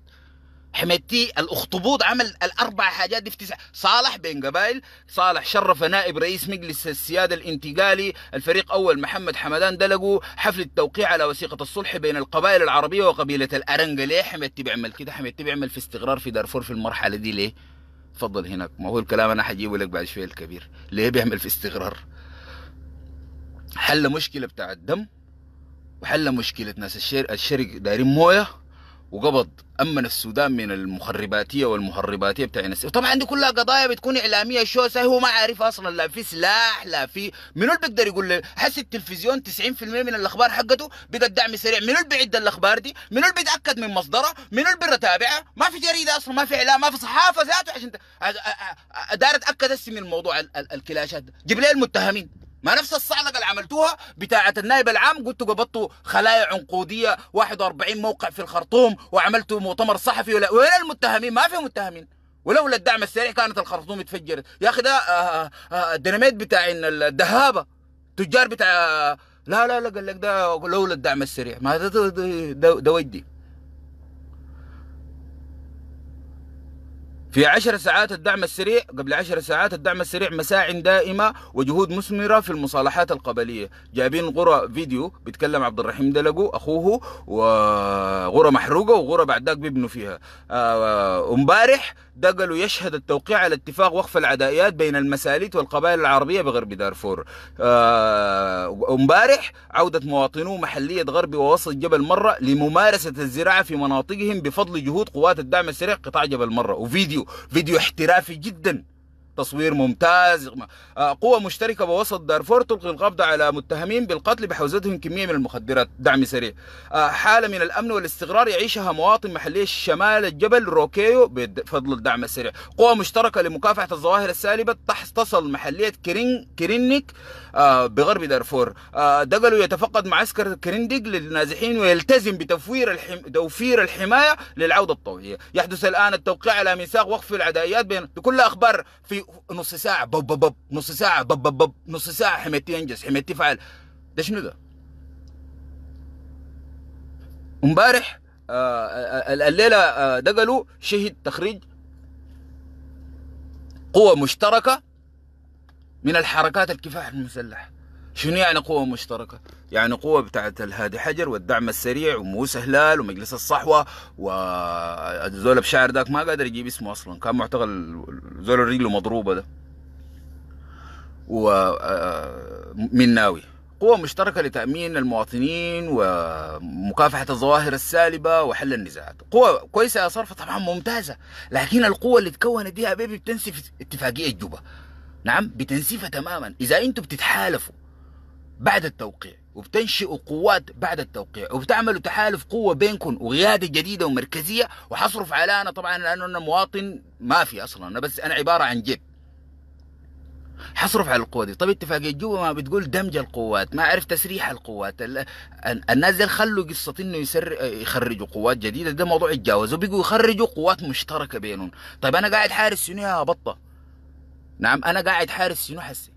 حمدتي الاخطبوط عمل الاربع حاجات دي في تسع صالح بين قبائل صالح شرف نائب رئيس مجلس السياده الانتقالي الفريق اول محمد حمدان دلقوا حفل التوقيع على وثيقه الصلح بين القبائل العربيه وقبيله الارنقه ليه حمدتي بيعمل كده حمدتي بيعمل في استقرار في دارفور في المرحله دي ليه تفضل هناك ما هو الكلام انا حجيبه لك بعد شويه الكبير ليه بيعمل في استقرار حل مشكله بتاع الدم وحل مشكله ناس الشرق دايرين مويه وقبض امن السودان من المخرباتيه والمهرباتيه بتاع نفسه طبعا دي كلها قضايا بتكون اعلاميه شو سهل هو ما عارف اصلا لا في سلاح لا في منو اللي بيقدر يقول له حس التلفزيون 90% من الاخبار حقته بقى دعم سريع منو اللي بيعد الاخبار دي منو اللي بيتاكد من مصدرها منو اللي بيتابعها ما في جريده اصلا ما في اعلام ما في صحافه ذاته عشان دارت اتاكد من الموضوع الكلاشات جيب لي المتهمين ما نفس الصعلقه اللي عملتوها بتاعه النائب العام قلتوا قبضتوا خلايا عنقوديه 41 موقع في الخرطوم وعملتوا مؤتمر صحفي ولا وين المتهمين؟ ما في متهمين ولولا الدعم السريع كانت الخرطوم اتفجرت يا اخي ده آه، آه، آه، الديناميت بتاع الدهابه تجار بتاع لا لا لا قال لك ده لولا الدعم السريع ما ده ده, ده ودي في عشر ساعات الدعم السريع قبل عشر ساعات الدعم السريع مساع دائمة وجهود مثمرة في المصالحات القبلية جايبين غرة فيديو بيتكلم عبد الرحيم دلقو أخوه وغرة محروقة وغرة بعد ذاك بيبنوا فيها آه، آه، امبارح دقلو يشهد التوقيع على اتفاق وقف العدائيات بين المساليت والقبائل العربية بغرب دارفور آه، امبارح عودة مواطنو محلية غربي ووسط جبل مرة لممارسة الزراعة في مناطقهم بفضل جهود قوات الدعم السريع قطاع جبل مرة وفيديو فيديو احترافي جدا تصوير ممتاز آه، قوة مشتركة بوسط دارفور تلقي القبض على متهمين بالقتل بحوزتهم كمية من المخدرات دعم سريع آه، حالة من الأمن والاستقرار يعيشها مواطن محلية شمال الجبل روكيو بفضل الدعم السريع قوة مشتركة لمكافحة الظواهر السالبة تصل محلية كرين كرينيك آه، بغرب دارفور دقلوا يتفقد معسكر كرينديك للنازحين ويلتزم بتوفير الحم... توفير الحماية للعودة الطوعية يحدث الآن التوقيع على ميثاق وقف العدائيات بين كل أخبار في نص ساعه بب بب بب نص ساعه بب بب بب نص ساعه حميتي انجز حميتي فعل ده شنو ده؟ امبارح آه، آه، آه، الليله آه دقلوا شهد تخريج قوة مشتركة من الحركات الكفاح المسلح شنو يعني قوة مشتركة؟ يعني قوة بتاعت الهادي حجر والدعم السريع وموسى هلال ومجلس الصحوة وزول بشعر ذاك ما قادر يجيب اسمه أصلا كان معتقل زول رجله مضروبة ده ومناوي آه، قوة مشتركة لتأمين المواطنين ومكافحة الظواهر السالبة وحل النزاعات قوة كويسة يا صرفة طبعا ممتازة لكن القوة اللي تكونت دي يا بيبي بتنسف اتفاقية جوبا نعم بتنسفها تماما إذا أنتم بتتحالفوا بعد التوقيع وبتنشئوا قوات بعد التوقيع وبتعملوا تحالف قوة بينكم وقيادة جديدة ومركزية وحصرف على أنا طبعا لأنه أنا مواطن ما في أصلا أنا بس أنا عبارة عن جيب حصرف على القوة دي طب اتفاقية جوا ما بتقول دمج القوات ما عرف تسريح القوات الناس دي خلوا قصة انه يسر يخرجوا قوات جديدة ده موضوع يتجاوزوا بيقوا يخرجوا قوات مشتركة بينهم طيب انا قاعد حارس شنو يا بطة نعم انا قاعد حارس شنو حسي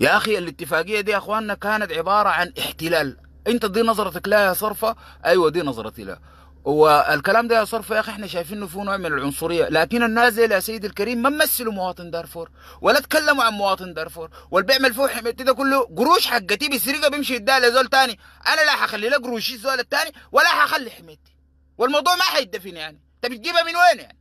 يا أخي الاتفاقية دي يا أخواننا كانت عبارة عن احتلال أنت دي نظرتك لا يا صرفة أيوة دي نظرتي لا والكلام ده يا صرفه يا اخي احنا شايفين انه فيه نوع من العنصريه لكن الناس يا سيدي الكريم ما مثلوا مواطن دارفور ولا تكلموا عن مواطن دارفور واللي بيعمل فوق حميتي ده كله قروش حقتي بيسرقها بيمشي يديها لزول تاني انا لا حخلي لا قروشي الزول التاني ولا حخلي حميتي والموضوع ما حيدفن يعني انت بتجيبها من وين يعني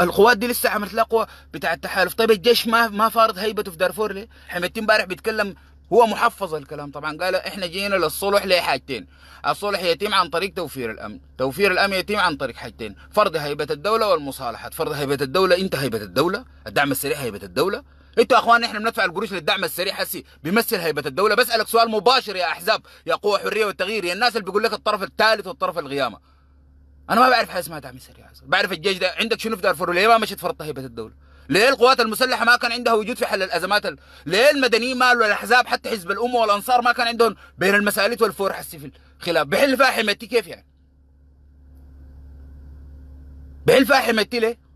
القوات دي لسه عملت لها قوى بتاع التحالف طيب الجيش ما ما فارض هيبته في دارفور ليه؟ حميدتي امبارح بيتكلم هو محفظ الكلام طبعا قال احنا جينا للصلح لحاجتين الصلح يتم عن طريق توفير الامن توفير الامن يتم عن طريق حاجتين فرض هيبه الدوله والمصالحه فرض هيبه الدوله انت هيبه الدوله الدعم السريع هيبه الدوله انتوا يا اخوان احنا بندفع القروش للدعم السريع هسي بيمثل هيبه الدوله بسالك سؤال مباشر يا احزاب يا قوه حريه والتغيير يا الناس اللي بيقول لك الطرف الثالث والطرف الغيامه انا ما بعرف حاجه اسمها تعميم سريع بعرف الجيش ده عندك شنو في دارفور ليه ما مشيت فرط هيبه الدوله ليه القوات المسلحه ما كان عندها وجود في حل الازمات ال... ليه المدنيين مالوا الاحزاب حتى حزب الامه والانصار ما كان عندهم بين المساليت والفور حسي في الخلاف بحل فاحمتي كيف يعني بحل فاحمتي ليه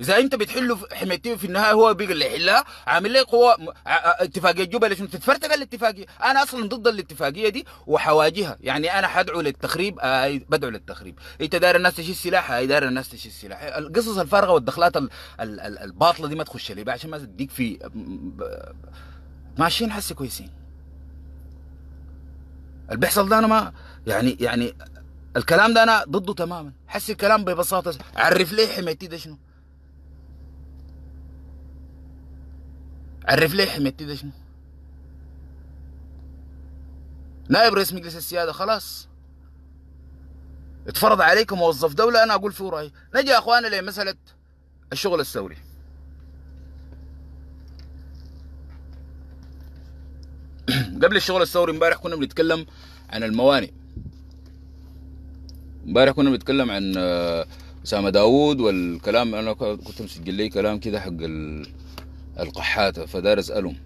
اذا انت بتحله حمايته في النهايه هو بيجي اللي يحلها عامل لك هو اتفاقيه جوبا ليش تتفرتك الاتفاقيه انا اصلا ضد الاتفاقيه دي وحواجهها يعني انا حدعو للتخريب آه بدعو للتخريب انت داير الناس تشيل السلاح آه داير الناس تشيل سلاح القصص الفارغه والدخلات الباطله دي ما تخش لي عشان ما تديك في ماشيين حسي كويسين اللي بيحصل ده انا ما يعني يعني الكلام ده انا ضده تماما حسي الكلام ببساطه عرف لي حمايتي ده شنو عرف لي حميتي ده شنو نائب رئيس مجلس السياده خلاص اتفرض عليك موظف دوله انا اقول فيه رايي نجي يا اخوانا لمساله الشغل الثوري قبل الشغل الثوري امبارح كنا بنتكلم عن الموانئ امبارح كنا بنتكلم عن آه، اسامه داوود والكلام انا كنت مسجل لي كلام كده حق ال... القحاتة فدار أسألهم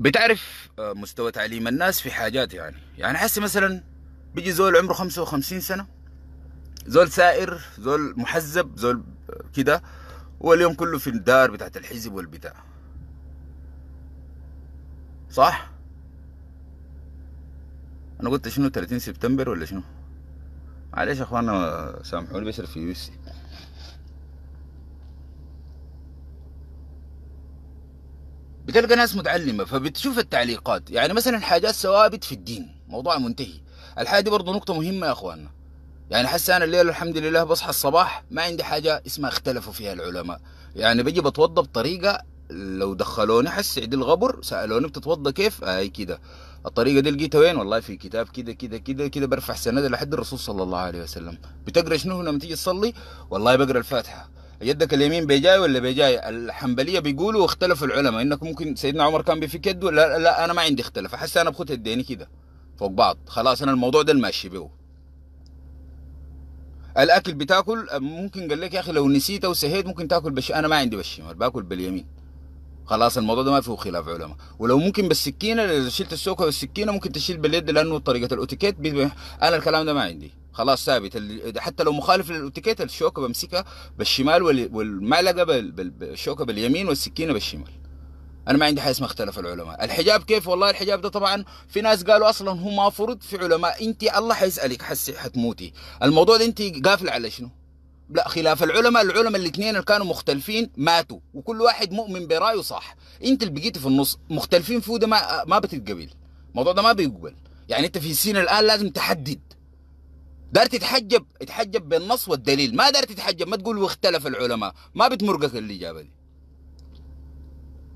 بتعرف آه، مستوى تعليم الناس في حاجات يعني يعني حسي مثلا بيجي زول عمره 55 سنة زول سائر زول محزب زول كده واليوم كله في الدار بتاعت الحزب والبتاع صح؟ أنا قلت شنو 30 سبتمبر ولا شنو؟ معلش يا اخوانا سامحوني بس فلوسي بتلقى ناس متعلمه فبتشوف التعليقات يعني مثلا حاجات ثوابت في الدين موضوع منتهي الحاجه دي برضه نقطه مهمه يا اخواننا يعني حس انا الليله الحمد لله بصحى الصباح ما عندي حاجه اسمها اختلفوا فيها العلماء يعني بجي بتوضى بطريقه لو دخلوني حس عيد الغبر سالوني بتتوضى كيف اي آه كده الطريقه دي لقيتها وين والله في كتاب كده كده كده كده برفع سند لحد الرسول صلى الله عليه وسلم بتقرا شنو لما تيجي تصلي والله بقرا الفاتحه يدك اليمين بيجاي ولا بيجاي الحنبليه بيقولوا اختلف العلماء انك ممكن سيدنا عمر كان بيفك يده لا, لا انا ما عندي اختلف احس انا بخت يديني كده فوق بعض خلاص انا الموضوع ده ماشي به الاكل بتاكل ممكن قال لك يا اخي لو نسيت او سهيت ممكن تاكل بش انا ما عندي بشمر باكل باليمين خلاص الموضوع ده ما فيه خلاف علماء ولو ممكن بالسكينه اذا شلت السوكه بالسكينه ممكن تشيل باليد لانه طريقه الاوتيكيت انا الكلام ده ما عندي خلاص ثابت حتى لو مخالف للاوتيكيت الشوكه بمسكها بالشمال والمعلقه بالشوكه باليمين والسكينه بالشمال انا ما عندي حاجه اسمها اختلف العلماء الحجاب كيف والله الحجاب ده طبعا في ناس قالوا اصلا هو ما فرض في علماء انت الله حيسالك حسي حتموتي الموضوع ده انت قافله على شنو لا خلاف العلماء العلماء الاثنين اللي كانوا مختلفين ماتوا وكل واحد مؤمن برايه صح انت اللي بقيت في النص مختلفين فيه ده ما ما بتتقبل الموضوع ده ما بيقبل يعني انت في السين الان لازم تحدد دار تتحجب اتحجب بالنص والدليل ما دار تتحجب ما تقول واختلف العلماء ما بتمرقك الاجابه دي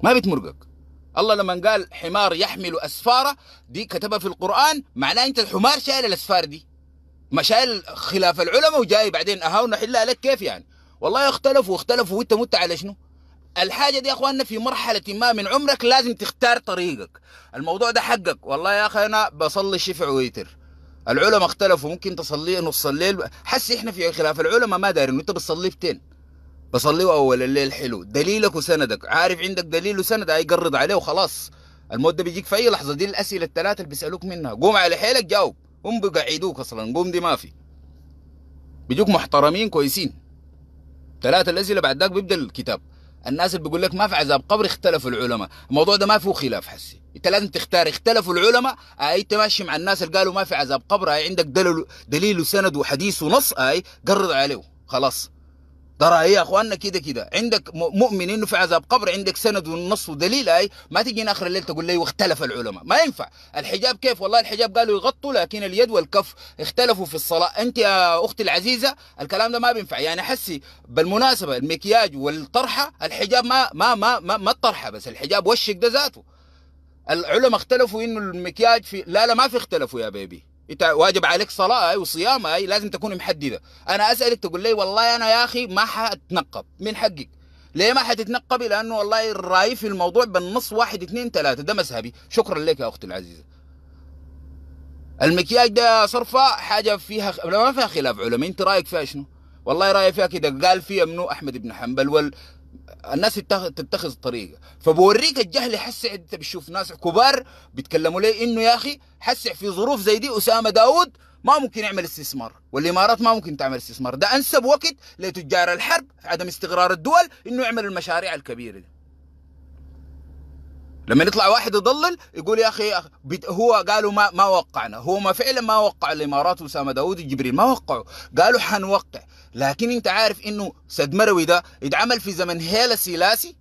ما بتمرقك الله لما قال حمار يحمل اسفاره دي كتبها في القران معناه انت الحمار شايل الاسفار دي مشايل خلاف العلماء وجاي بعدين اها ونحلها لك كيف يعني والله اختلفوا واختلف وانت مت على شنو الحاجه دي يا اخواننا في مرحله ما من عمرك لازم تختار طريقك الموضوع ده حقك والله يا اخي انا بصلي الشفع ويتر العلماء اختلفوا ممكن تصلي نص الليل حس احنا في خلاف العلماء ما دارين انت بتصلي بتين بصلي اول الليل حلو دليلك وسندك عارف عندك دليل وسند هاي قرض عليه وخلاص المودة ده بيجيك في اي لحظه دي الاسئله الثلاثه اللي بيسالوك منها قوم على حيلك جاوب هم بيقعدوك اصلا قوم دي ما في بيجوك محترمين كويسين ثلاثة الأسئلة بعد ذاك بيبدأ الكتاب الناس اللي بيقول لك ما في عذاب قبر اختلفوا العلماء الموضوع ده ما فيه خلاف حسي انت لازم تختار اختلفوا العلماء اي انت ماشي مع الناس اللي قالوا ما في عذاب قبر اي عندك دليل دليل وسند وحديث ونص اي قرر عليه خلاص ترى ايه يا اخواننا كده كده عندك مؤمن انه في عذاب قبر عندك سند ونص ودليل اي ما تجينا اخر الليل تقول لي واختلف العلماء ما ينفع الحجاب كيف والله الحجاب قالوا يغطوا لكن اليد والكف اختلفوا في الصلاه انت يا اختي العزيزه الكلام ده ما بينفع يعني حسي بالمناسبه المكياج والطرحه الحجاب ما ما ما ما, ما الطرحه بس الحجاب وشك ده ذاته العلماء اختلفوا انه المكياج في لا لا ما في اختلفوا يا بيبي واجب عليك صلاه وصيام اي لازم تكون محدده انا اسالك تقول لي والله انا يا اخي ما حاتنقب من حقك ليه ما حتتنقبي لانه والله رايي في الموضوع بالنص واحد اثنين ثلاثه ده مذهبي شكرا لك يا اختي العزيزه المكياج ده صرفه حاجه فيها ما فيها خلاف علماء انت رايك فيها شنو والله رايي فيها كده قال فيها منو احمد بن حنبل وال الناس تتخذ طريقه فبوريك الجهل حس انت بتشوف ناس كبار بيتكلموا لي انه يا اخي حس في ظروف زي دي اسامه داود ما ممكن يعمل استثمار والامارات ما ممكن تعمل استثمار ده انسب وقت لتجار الحرب في عدم استقرار الدول انه يعمل المشاريع الكبيره دي لما يطلع واحد يضلل يقول يا اخي هو قالوا ما ما وقعنا هو ما فعلا ما وقع الامارات واسامه داوود الجبريل ما وقعوا قالوا حنوقع لكن انت عارف انه سد مروي ده اتعمل في زمن هيلا سيلاسي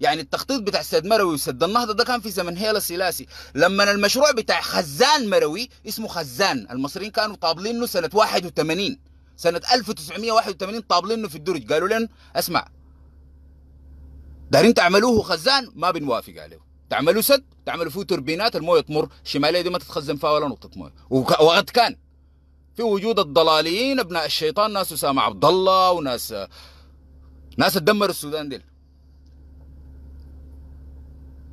يعني التخطيط بتاع سد مروي وسد النهضه ده كان في زمن هيلا سيلاسي لما المشروع بتاع خزان مروي اسمه خزان المصريين كانوا طابلينه سنه 81 سنه 1981 طابلينه في الدرج قالوا لنا اسمع دارين تعملوه خزان ما بنوافق عليه تعملوا سد تعملوا فيه توربينات المويه تمر الشماليه دي ما تتخزن فيها ولا نقطه مويه وقد كان في وجود الضلاليين ابناء الشيطان ناس اسامه عبد الله وناس ناس تدمر السودان ديل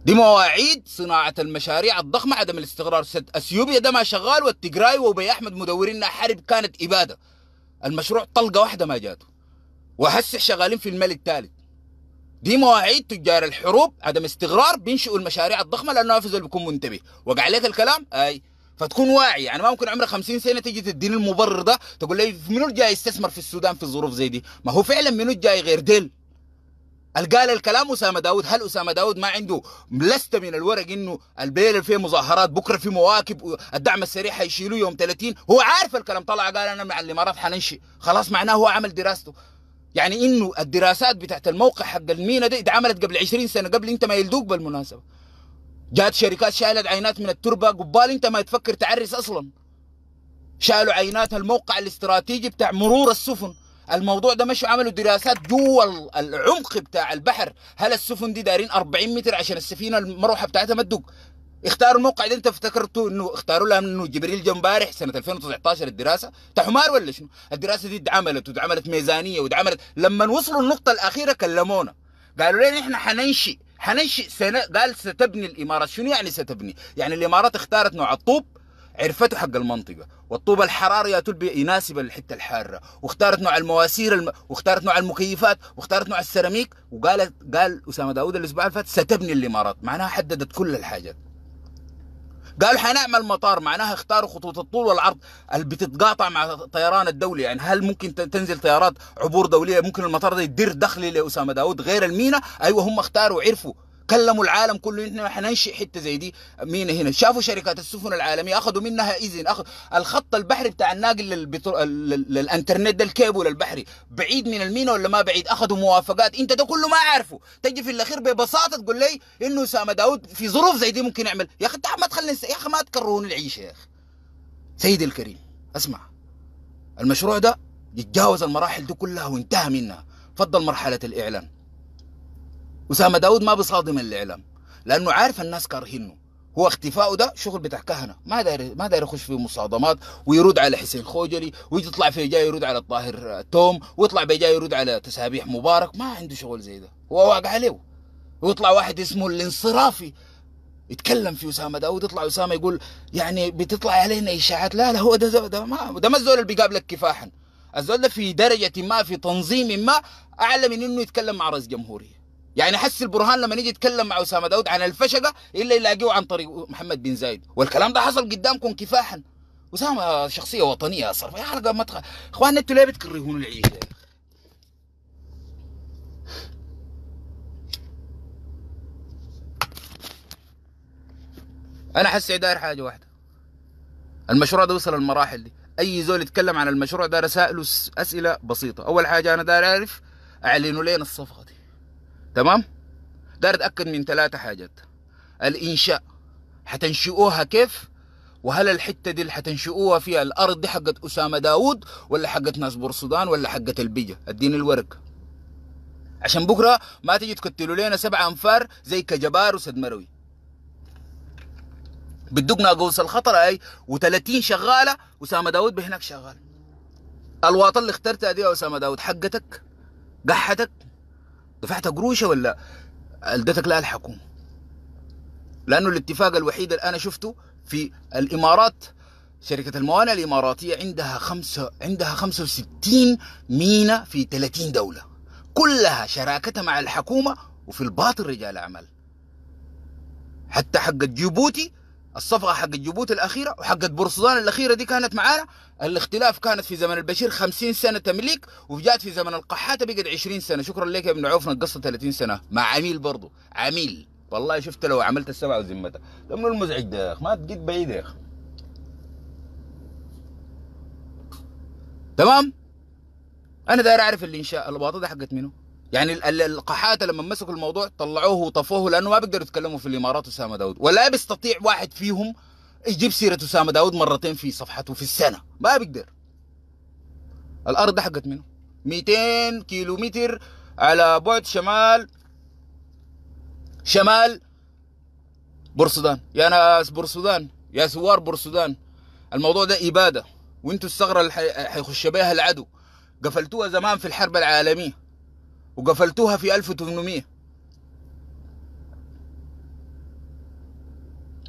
دي مواعيد صناعة المشاريع الضخمة عدم الاستقرار سد أثيوبيا ده ما شغال والتجراي وبي أحمد مدورين حرب كانت إبادة المشروع طلقة واحدة ما جاته وهسه شغالين في الملك الثالث دي مواعيد تجار الحروب عدم استقرار بينشئوا المشاريع الضخمة لأنه نافذ بيكون منتبه وقع عليك الكلام؟ أي فتكون واعي يعني ما ممكن عمرك 50 سنه تجي تديني المبرر ده تقول لي منو جاي يستثمر في السودان في الظروف زي دي ما هو فعلا منو جاي غير ديل قال الكلام اسامه داود هل اسامه داود ما عنده لست من الورق انه البيل فيه مظاهرات بكره في مواكب الدعم السريع حيشيلوه يوم 30 هو عارف الكلام طلع قال انا مع الامارات حننشي خلاص معناه هو عمل دراسته يعني انه الدراسات بتاعت الموقع حق المينا ده اتعملت قبل 20 سنه قبل انت ما يلدوك بالمناسبه جات شركات شالت عينات من التربه قبال انت ما تفكر تعرس اصلا شالوا عينات الموقع الاستراتيجي بتاع مرور السفن الموضوع ده مشوا عملوا دراسات جوا العمق بتاع البحر هل السفن دي دايرين 40 متر عشان السفينه المروحه بتاعتها ما تدق اختاروا الموقع ده انت افتكرتوا انه اختاروا لها انه جبريل جنب امبارح سنه 2019 الدراسه انت حمار ولا شنو؟ الدراسه دي اتعملت واتعملت ميزانيه واتعملت لما وصلوا النقطه الاخيره كلمونا قالوا لنا احنا حننشئ حننشئ سنة قال ستبني الامارات شنو يعني ستبني يعني الإمارات اختارت نوع الطوب عرفته حق المنطقة والطوب الحراري يا يناسب الحتة الحارة واختارت نوع المواسير الم... واختارت نوع المكيفات واختارت نوع السيراميك وقالت قال أسامة داوود الأسبوع اللي فات ستبني الإمارات معناها حددت كل الحاجات قالوا حنعمل مطار معناها اختاروا خطوط الطول والعرض اللي بتتقاطع مع الطيران الدولي يعني هل ممكن تنزل طيارات عبور دوليه ممكن المطار ده يدير دخل لاسامه داود غير المينا ايوه هم اختاروا عرفوا كلموا العالم كله احنا حننشئ حته زي دي مين هنا شافوا شركات السفن العالميه اخذوا منها اذن أخذ الخط البحري بتاع الناقل للبترو... للانترنت ده الكيبل البحري بعيد من المينا ولا ما بعيد اخذوا موافقات انت ده كله ما عارفه تجي في الاخير ببساطه تقول لي انه اسامه داود في ظروف زي دي ممكن يعمل يا اخي ما تخليني يا اخي ما تكرهوني العيشه يا اخي سيدي الكريم اسمع المشروع ده يتجاوز المراحل دي كلها وانتهى منها فضل مرحله الاعلان اسامه داود ما بيصادم الاعلام لانه عارف الناس كارهينه هو اختفائه ده شغل بتاع كهنه ما داير ما داير يخش في مصادمات ويرد على حسين خوجلي ويطلع في جاي يرد على الطاهر توم ويطلع بجاي يرد على تسابيح مبارك ما عنده شغل زي ده هو واقع عليه ويطلع واحد اسمه الانصرافي يتكلم في اسامه داود يطلع اسامه يقول يعني بتطلع علينا اشاعات لا لا هو ده ده ما ده ما الزول اللي بيقابلك كفاحا الزول ده في درجه ما في تنظيم ما اعلى من انه يتكلم مع رئيس جمهوريه يعني حس البرهان لما يجي يتكلم مع اسامه داود عن الفشقه الا يلاقيه عن طريق محمد بن زايد والكلام ده حصل قدامكم كفاحا اسامه شخصيه وطنيه صرف يا حلقه ما تخ... اخواننا انتوا ليه بتكرهون العيش انا حس داير حاجه واحده المشروع ده وصل المراحل دي اي زول يتكلم عن المشروع ده رسائله اسئله بسيطه اول حاجه انا داير اعرف اعلنوا لين الصفقه دي تمام دار اتاكد من ثلاثه حاجات الانشاء حتنشئوها كيف وهل الحتة دي اللي حتنشئوها فيها الأرض دي حقت أسامة داوود ولا حقت ناس بورسودان ولا حقت البيجة اديني الورق عشان بكرة ما تيجي تكتلوا لنا سبعة أنفار زي كجبار وسد مروي بتدقنا قوس الخطر أي و30 شغالة أسامة داوود بهناك شغال الواطة اللي اخترتها دي يا أسامة داوود حقتك قحتك دفعت قروشه ولا ادتك لا الحكومه لانه الاتفاق الوحيد اللي انا شفته في الامارات شركة الموانئ الإماراتية عندها خمسة عندها 65 مينا في 30 دولة كلها شراكتها مع الحكومة وفي الباطن رجال أعمال حتى حق جيبوتي الصفقه حق جيبوتي الاخيره وحق بورصدان الاخيره دي كانت معانا الاختلاف كانت في زمن البشير 50 سنه تمليك وجات في زمن القحاته بقت 20 سنه شكرا لك يا ابن عوف نقصت 30 سنه مع عميل برضه عميل والله شفت لو عملت السبعه وزمتها لما المزعج ده يا اخ ما تجيت بعيد يا اخ تمام انا داير اعرف الانشاء الباطه ده حقت منو يعني القحاته لما مسكوا الموضوع طلعوه وطفوه لانه ما بيقدروا يتكلموا في الامارات اسامه داود ولا بيستطيع واحد فيهم يجيب سيره اسامه داود مرتين في صفحته في السنه ما بيقدر الارض ده حقت منه 200 كيلو متر على بعد شمال شمال بورسودان يا ناس بورسودان يا سوار بورسودان الموضوع ده اباده وانتوا الثغره اللي حيخش بيها العدو قفلتوها زمان في الحرب العالميه وقفلتوها في 1800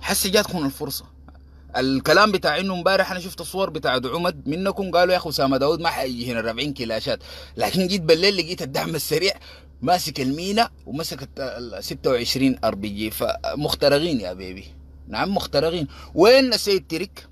حسي جاتكم الفرصه الكلام بتاع انه امبارح انا شفت الصور بتاعت عمد منكم قالوا يا اخو اسامه داود ما حيجي هنا رافعين كلاشات لكن جيت بالليل لقيت الدعم السريع ماسك المينا ومسك 26 ار بي جي فمخترقين يا بيبي نعم مخترقين وين السيد تريك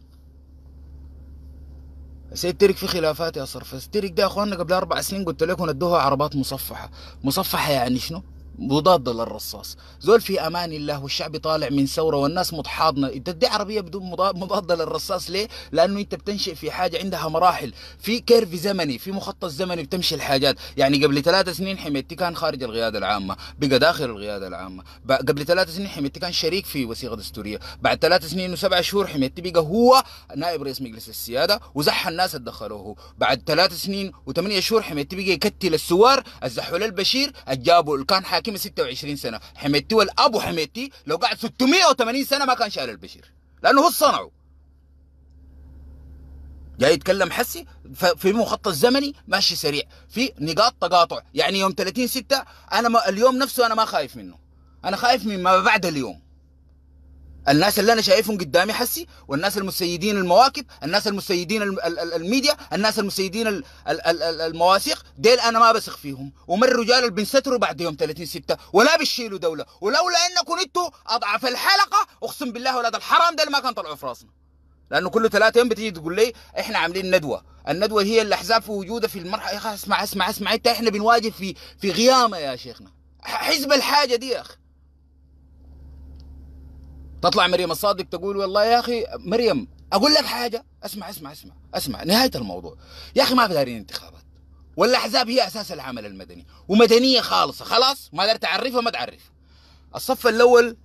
سيد ترك في خلافات يا صرف ترك ده يا اخواننا قبل اربع سنين قلت لكم ادوها عربات مصفحه مصفحه يعني شنو مضادة للرصاص زول في أمان الله والشعب طالع من ثورة والناس متحاضنة أنت تدي عربية بدون مضادة للرصاص ليه؟ لأنه أنت بتنشئ في حاجة عندها مراحل في كيرف زمني في مخطط زمني بتمشي الحاجات يعني قبل ثلاث سنين حميتي كان خارج القيادة العامة بقى داخل القيادة العامة قبل ثلاث سنين حميتي كان شريك في وثيقة دستورية بعد ثلاث سنين وسبع شهور حميتي بقى هو نائب رئيس مجلس السيادة وزح الناس دخلوه بعد ثلاث سنين وثمانية شهور حميتي بقى يكتل السوار الزحول البشير اجابوا كان حاكم حاكم 26 سنه حميدتي والابو حميدتي لو قعد 680 سنه ما كان شال البشير لانه هو صنعه جاي يتكلم حسي في مخطط زمني ماشي سريع في نقاط تقاطع يعني يوم 30 6 انا اليوم نفسه انا ما خايف منه انا خايف من ما بعد اليوم الناس اللي انا شايفهم قدامي حسي والناس المسيدين المواكب الناس المسيدين الميديا الناس المسيدين المواثيق ديل انا ما بثق فيهم وما الرجال اللي بنستروا بعد يوم 30 6 ولا بتشيلوا دوله ولولا انكم انتوا اضعف الحلقه اقسم بالله ولاد الحرام ده ما كان طلعوا في راسنا لانه كل ثلاثة يوم بتيجي تقول لي احنا عاملين ندوه الندوه هي الاحزاب في وجودها في المرحله يا اخي اسمع اسمع اسمع انت احنا بنواجه في في غيامه يا شيخنا حزب الحاجه دي يا اخي تطلع مريم الصادق تقول والله يا اخي مريم اقول لك حاجه اسمع اسمع اسمع اسمع نهايه الموضوع يا اخي ما في دارين انتخابات والاحزاب هي اساس العمل المدني ومدنيه خالصه خلاص ما قدرت اعرفها ما تعرف الصف الاول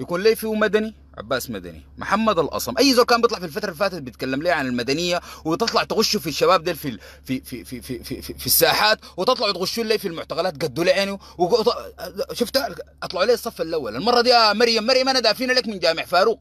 يكون ليه فيه مدني عباس مدني محمد الاصم اي زول كان بيطلع في الفتره اللي فاتت بيتكلم ليه عن المدنيه وتطلع تغشوا في الشباب ديل في في في في في, في, في, في الساحات وتطلعوا تغشوا ليه في المعتقلات قدوا لي عيني شفتها اطلعوا ليه الصف الاول المره دي يا مريم مريم انا دافين لك من جامع فاروق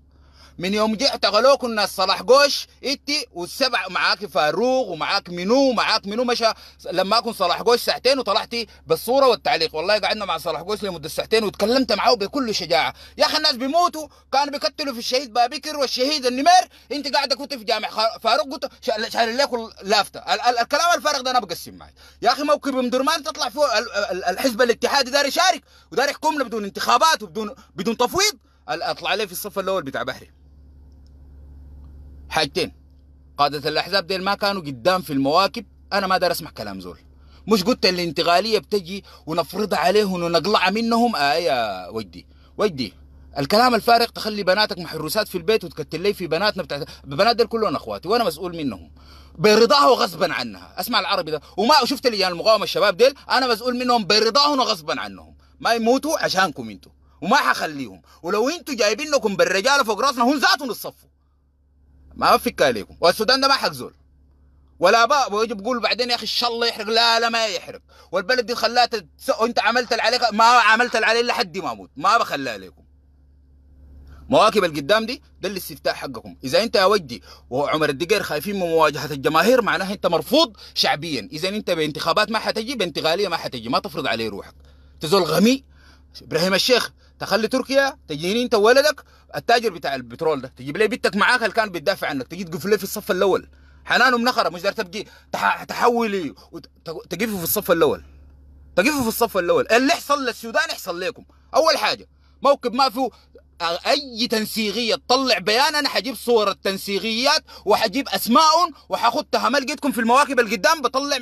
من يوم جئت غلوك الناس صلاح قوش انت والسبع معاك فاروق ومعاك منو ومعاك منو مشى لما اكون صلاح قوش ساعتين وطلعتي بالصوره والتعليق والله قعدنا مع صلاح قوش لمده ساعتين وتكلمت معاه بكل شجاعه يا اخي الناس بيموتوا كانوا بيقتلوا في الشهيد بابكر والشهيد النمير انت قاعده كنت في جامع فاروق قلت شايل لكم لافته الكلام الفارغ ده انا بقسم معي يا اخي موكب ام درمان تطلع ال الحزب الاتحادي داري يشارك وداري يحكمنا بدون انتخابات وبدون بدون تفويض اطلع عليه في الصف الاول بتاع بحري حاجتين قادة الأحزاب ديل ما كانوا قدام في المواكب أنا ما دار أسمع كلام زول مش قلت الانتقالية بتجي ونفرضها عليهم ونقلعها منهم آه يا ودي ودي الكلام الفارق تخلي بناتك محروسات في البيت وتكتل لي في بناتنا بتاعت بنات ديل كلهم اخواتي وانا مسؤول منهم برضاها وغصبا عنها اسمع العربي ده وما شفت لجان المقاومه الشباب ديل انا مسؤول منهم برضاهم وغصبا عنهم ما يموتوا عشانكم انتوا وما حخليهم ولو انتوا جايبينكم بالرجاله فوق راسنا هم ذاتهم الصفوا ما في عليكم والسودان ده ما حقزول ولا بقى ويجي بقول بعدين يا اخي ان شاء الله يحرق لا لا ما يحرق والبلد دي خلاها انت عملت اللي عليك ما عملت اللي علي حد ما اموت ما بخليها عليكم مواكب القدام دي ده الاستفتاء حقكم اذا انت يا وجدي وعمر الدقير خايفين من مواجهه الجماهير معناها انت مرفوض شعبيا اذا انت بانتخابات ما حتجي بانتقاليه ما حتجي ما تفرض عليه روحك تزول غمي ابراهيم الشيخ تخلي تركيا تجيني انت ولدك التاجر بتاع البترول ده تجيب لي بنتك معاك اللي كان بتدافع عنك تجي تقف لي في الصف الاول حنان منخره مش دار تبقي تحولي تقفي في الصف الاول تقفي في الصف الاول اللي حصل للسودان يحصل لكم اول حاجه موكب ما فيه اي تنسيقيه تطلع بيان انا حجيب صور التنسيقيات وحجيب اسمائهم وحاخدها لقيتكم في المواكب القدام بطلع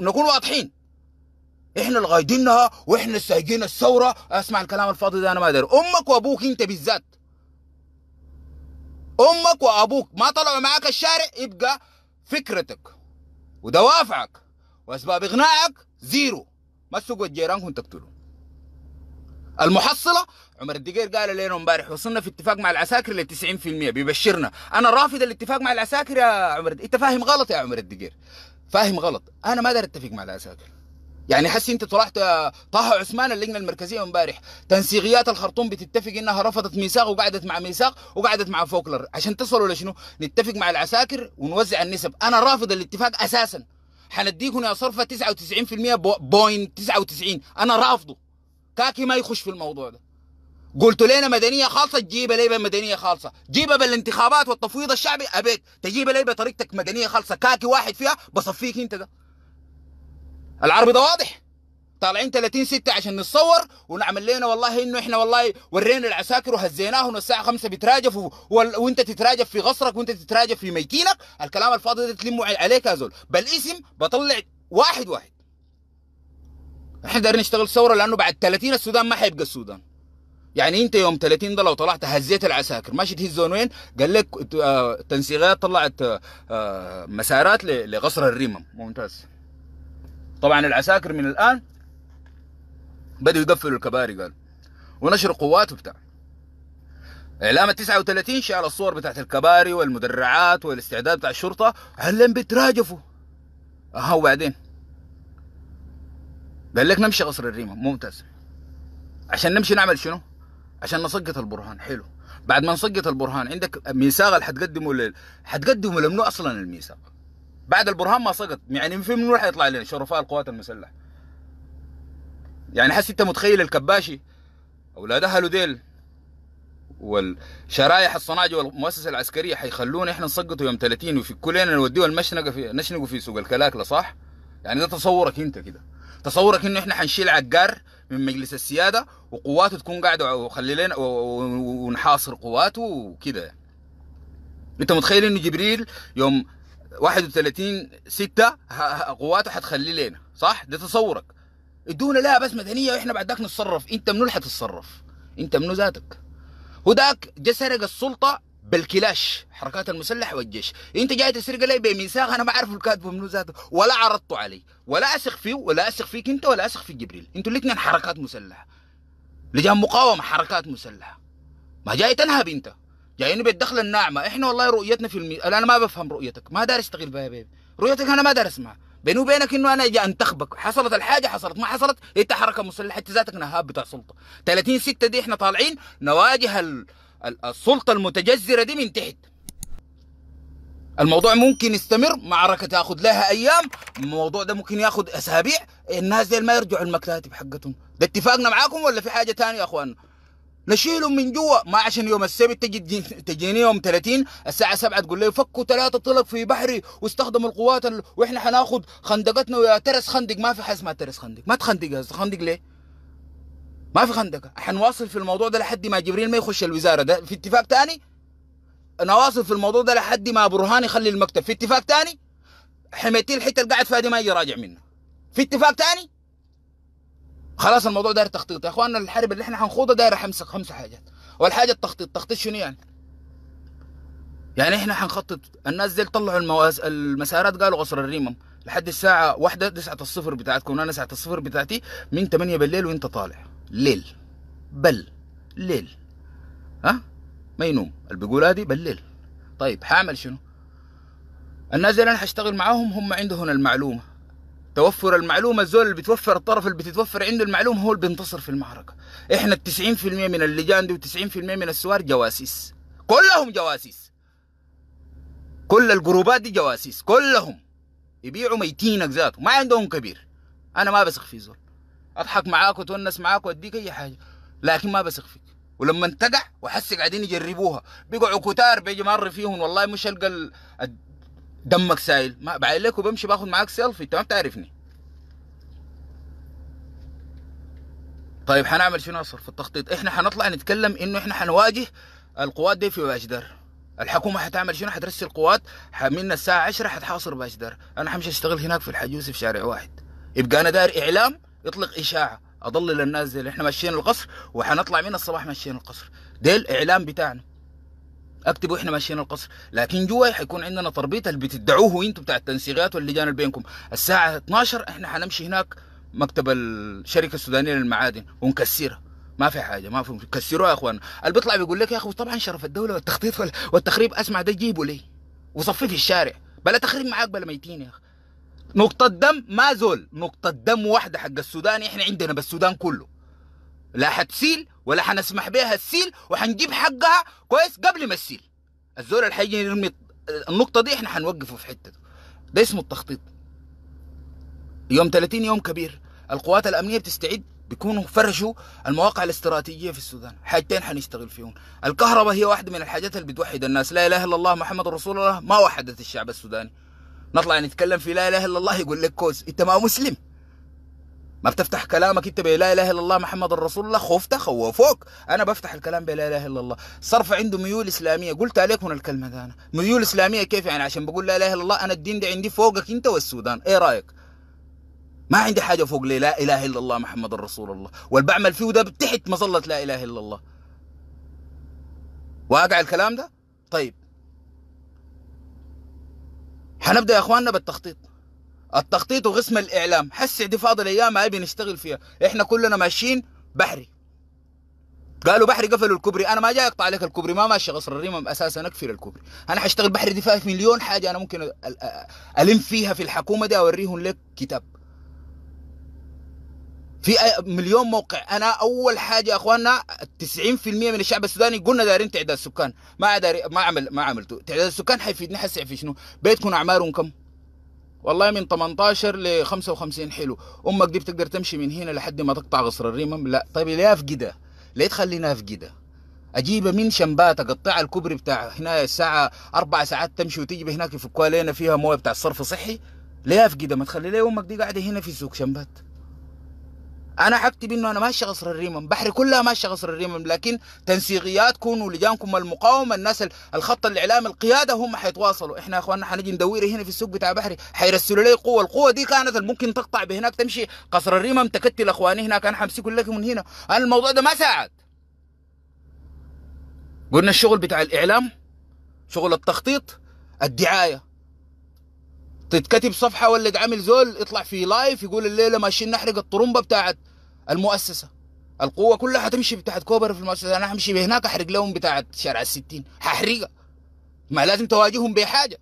نكون واضحين احنا اللي غايدينها واحنا سايقين الثوره اسمع الكلام الفاضي ده انا ما ادري امك وابوك انت بالذات امك وابوك ما طلعوا معاك الشارع يبقى فكرتك ودوافعك واسباب اغنائك زيرو ما تسوقوا كنت تقتلوا المحصله عمر الدقير قال لنا امبارح وصلنا في اتفاق مع العساكر ل 90% بيبشرنا انا رافض الاتفاق مع العساكر يا عمر انت فاهم غلط يا عمر الدقير فاهم غلط انا ما اقدر اتفق مع العساكر يعني حسي انت طلعت طه عثمان اللجنه المركزيه امبارح تنسيقيات الخرطوم بتتفق انها رفضت ميثاق وقعدت مع ميثاق وقعدت مع فوكلر عشان تصلوا لشنو نتفق مع العساكر ونوزع النسب انا رافض الاتفاق اساسا حنديكم يا صرفه 99% بوينت 99 انا رافضه كاكي ما يخش في الموضوع ده قلت لنا مدنيه خالصه تجيبها لي مدنيه خالصه جيبها بالانتخابات والتفويض الشعبي ابيك تجيبها لي طريقتك مدنيه خالصه كاكي واحد فيها بصفيك انت ده العربي ده واضح طالعين 30 6 عشان نتصور ونعمل لنا والله انه احنا والله ورينا العساكر وهزيناهم والساعه 5 بيتراجف و... و... وانت تتراجف في غصرك وانت تتراجف في ميكينك الكلام الفاضي ده تلموا عليك يا زول بالاسم بطلع واحد واحد احنا دارين نشتغل ثوره لانه بعد 30 السودان ما حيبقى السودان يعني انت يوم 30 ده لو طلعت هزيت العساكر ماشي تهزون وين؟ قال لك آه، تنسيقات طلعت آه، آه، مسارات لغصر الرمم ممتاز طبعا العساكر من الان بدوا يقفلوا الكباري قالوا ونشر قوات وبتاع اعلام ال 39 شال الصور بتاعت الكباري والمدرعات والاستعداد بتاع الشرطه علم بيتراجفوا اها وبعدين قال لك نمشي قصر الريمه ممتاز عشان نمشي نعمل شنو؟ عشان نسقط البرهان حلو بعد ما نسقط البرهان عندك ميثاق اللي حتقدمه لل... حتقدمه ممنوع اصلا الميثاق بعد البرهان ما سقط يعني في منو راح يطلع لنا شرفاء القوات المسلحه يعني حس انت متخيل الكباشي اولاد اهله ديل والشرايح الصناجه والمؤسسه العسكريه حيخلونا احنا نسقطوا يوم 30 وفي كلنا نوديه المشنقه في نشنقه في سوق الكلاكله صح؟ يعني ده تصورك انت كده تصورك انه احنا حنشيل عقار من مجلس السياده وقواته تكون قاعده وخلي لنا ونحاصر قواته وكده انت متخيل انه جبريل يوم 31 6 قواته حتخلي لنا صح ده تصورك ادونا لها بس مدنيه واحنا بعد ذاك نتصرف انت منو اللي حتتصرف انت منو ذاتك وداك جا سرق السلطه بالكلاش حركات المسلح والجيش انت جاي تسرق لي بميثاق انا ما اعرف الكاتب منو ذاته ولا عرضته علي ولا اثق فيه ولا اثق فيك انت ولا اثق في جبريل انتوا الاثنين حركات مسلحه لجان مقاومه حركات مسلحه ما جاي تنهب انت جايين يعني بالدخله الناعمه احنا والله رؤيتنا في المي... انا ما بفهم رؤيتك ما دار اشتغل بها يا بيبي رؤيتك انا ما دار اسمعها بيني وبينك انه انا اجي انتخبك حصلت الحاجه حصلت ما حصلت انت حركه مسلحه انت ذاتك نهاب بتاع سلطه 30 6 دي احنا طالعين نواجه ال... السلطه المتجذره دي من تحت الموضوع ممكن يستمر معركة تاخذ لها أيام الموضوع ده ممكن ياخذ أسابيع الناس دي ما يرجعوا المكاتب حقتهم ده اتفاقنا معاكم ولا في حاجة تانية يا أخواننا نشيلهم من جوا ما عشان يوم السبت تجي تجيني يوم 30 الساعة 7 تقول لي فكوا ثلاثة طلق في بحري واستخدموا القوات ال... واحنا حناخد خندقتنا ويا ترس خندق ما في حاجة اسمها ترس خندق ما تخندق خندق ليه؟ ما في خندقة حنواصل في الموضوع ده لحد ما جبريل ما يخش الوزارة ده في اتفاق تاني انا واصل في الموضوع ده لحد ما برهان يخلي المكتب في اتفاق تاني حميتي الحته اللي قاعد فيها دي ما يجي راجع منها في اتفاق تاني خلاص الموضوع داير تخطيط يا اخواننا الحرب اللي احنا هنخوضها داير حمسك خمس حاجات اول حاجه التخطيط تخطيط شنو يعني يعني احنا هنخطط الناس دي طلعوا المواز... المسارات قالوا قصر الريمم لحد الساعة واحدة تسعة الصفر بتاعتكم أنا تسعة الصفر بتاعتي من تمانية بالليل وأنت طالع ليل بل ليل ها ما ينوم اللي بيقول هادي بالليل طيب حاعمل شنو الناس اللي أنا هشتغل معاهم هم عندهم المعلومة توفر المعلومه الزول اللي بتوفر الطرف اللي بتتوفر عنده المعلومه هو اللي بينتصر في المعركه احنا في 90% من اللجان دي و90% من السوار جواسيس كلهم جواسيس كل الجروبات دي جواسيس كلهم يبيعوا ميتينك ذاته ما عندهم كبير انا ما بثق في زول اضحك معاك وتونس معاك واديك اي حاجه لكن ما بثق فيك ولما تقع وحس قاعدين يجربوها بيقعوا كتار بيجي مر فيهم والله مش القى دمك سايل ما بعين لك وبمشي باخد معاك سيلفي انت ما بتعرفني طيب حنعمل شنو اصلا في التخطيط احنا حنطلع نتكلم انه احنا حنواجه القوات دي في باشدر الحكومه حتعمل شنو حترسل قوات من الساعه 10 حتحاصر باشدر انا حمشي اشتغل هناك في الحجوز في شارع واحد يبقى انا داير اعلام يطلق اشاعه اضلل الناس دي احنا ماشيين القصر وحنطلع من الصباح ماشيين القصر ديل اعلام بتاعنا اكتبوا احنا ماشيين القصر لكن جوا حيكون عندنا تربيط اللي بتدعوه انتم بتاع التنسيقات واللجان اللي بينكم الساعه 12 احنا حنمشي هناك مكتب الشركه السودانيه للمعادن ونكسرها ما في حاجه ما في كسروها يا اخوان اللي بيطلع بيقول لك يا اخو طبعا شرف الدوله والتخطيط والتخريب اسمع ده جيبه لي وصفيه في الشارع بلا تخريب معاك بلا ميتين يا اخي نقطه دم ما زول نقطه دم واحده حق السودان احنا عندنا بالسودان كله لا حتسيل ولا حنسمح بيها السيل وحنجيب حقها كويس قبل ما السيل الزول اللي حيجي يرمي النقطه دي احنا حنوقفه في حته ده اسمه التخطيط يوم 30 يوم كبير القوات الامنيه بتستعد بيكونوا فرشوا المواقع الاستراتيجيه في السودان حاجتين حنشتغل فيهم الكهرباء هي واحده من الحاجات اللي بتوحد الناس لا اله الا الله محمد رسول الله ما وحدت الشعب السوداني نطلع نتكلم في لا اله الا الله يقول لك كوز انت ما مسلم ما بتفتح كلامك انت بلا اله الا الله محمد رسول الله خفت خوفوك انا بفتح الكلام بلا اله الا الله صرف عنده ميول اسلاميه قلت عليك هنا الكلمه دي انا ميول اسلاميه كيف يعني عشان بقول لا اله الا الله انا الدين ده عندي فوقك انت والسودان ايه رايك ما عندي حاجه فوق لا اله الا الله محمد رسول الله واللي بعمل فيه ده تحت مظله لا اله الا الله واقع الكلام ده طيب حنبدا يا اخواننا بالتخطيط التخطيط وقسم الاعلام حس دي فاضل ايام هاي بنشتغل فيها احنا كلنا ماشيين بحري قالوا بحري قفلوا الكوبري انا ما جاي اقطع عليك الكوبري ما ماشي غصر الريمم اساسا اقفل الكوبري انا حاشتغل بحري دي فيها مليون حاجه انا ممكن الم فيها في الحكومه دي اوريهم لك كتاب في مليون موقع انا اول حاجه يا اخواننا 90% من الشعب السوداني قلنا دارين تعداد السكان ما داري ما عمل ما عملته تعداد السكان حيفيدني حسع في شنو بيتكم اعمارهم كم والله من 18 ل 55 حلو امك دي بتقدر تمشي من هنا لحد ما تقطع غصر الريمم لا طيب ليه افقدها ليه تخليني افقدها اجيبها من شمبات اقطعها الكوبري بتاع هنا الساعه اربع ساعات تمشي وتجي هناك يفكوها لينا فيها مويه بتاع الصرف الصحي ليه افقدها ما تخلي ليه امك دي قاعده هنا في سوق شمبات انا حكتب انه انا ماشي قصر الريمم بحري كلها ماشي قصر الريمم لكن تنسيقيات كونوا لجانكم المقاومه الناس الخط الاعلامي القياده هم حيتواصلوا احنا يا اخواننا حنجي ندور هنا في السوق بتاع بحري حيرسلوا لي قوه القوه دي كانت ممكن تقطع بهناك تمشي قصر الريمم تكتل اخواني هناك انا حمسكوا لك من هنا انا الموضوع ده ما ساعد قلنا الشغل بتاع الاعلام شغل التخطيط الدعايه تتكتب صفحه ولا عامل زول يطلع في لايف يقول الليله ماشيين نحرق الطرمبه بتاعت المؤسسه القوه كلها حتمشي بتاعت كوبر في المؤسسه انا همشي هناك احرق لهم بتاعت شارع الستين هحرقها ما لازم تواجههم بحاجه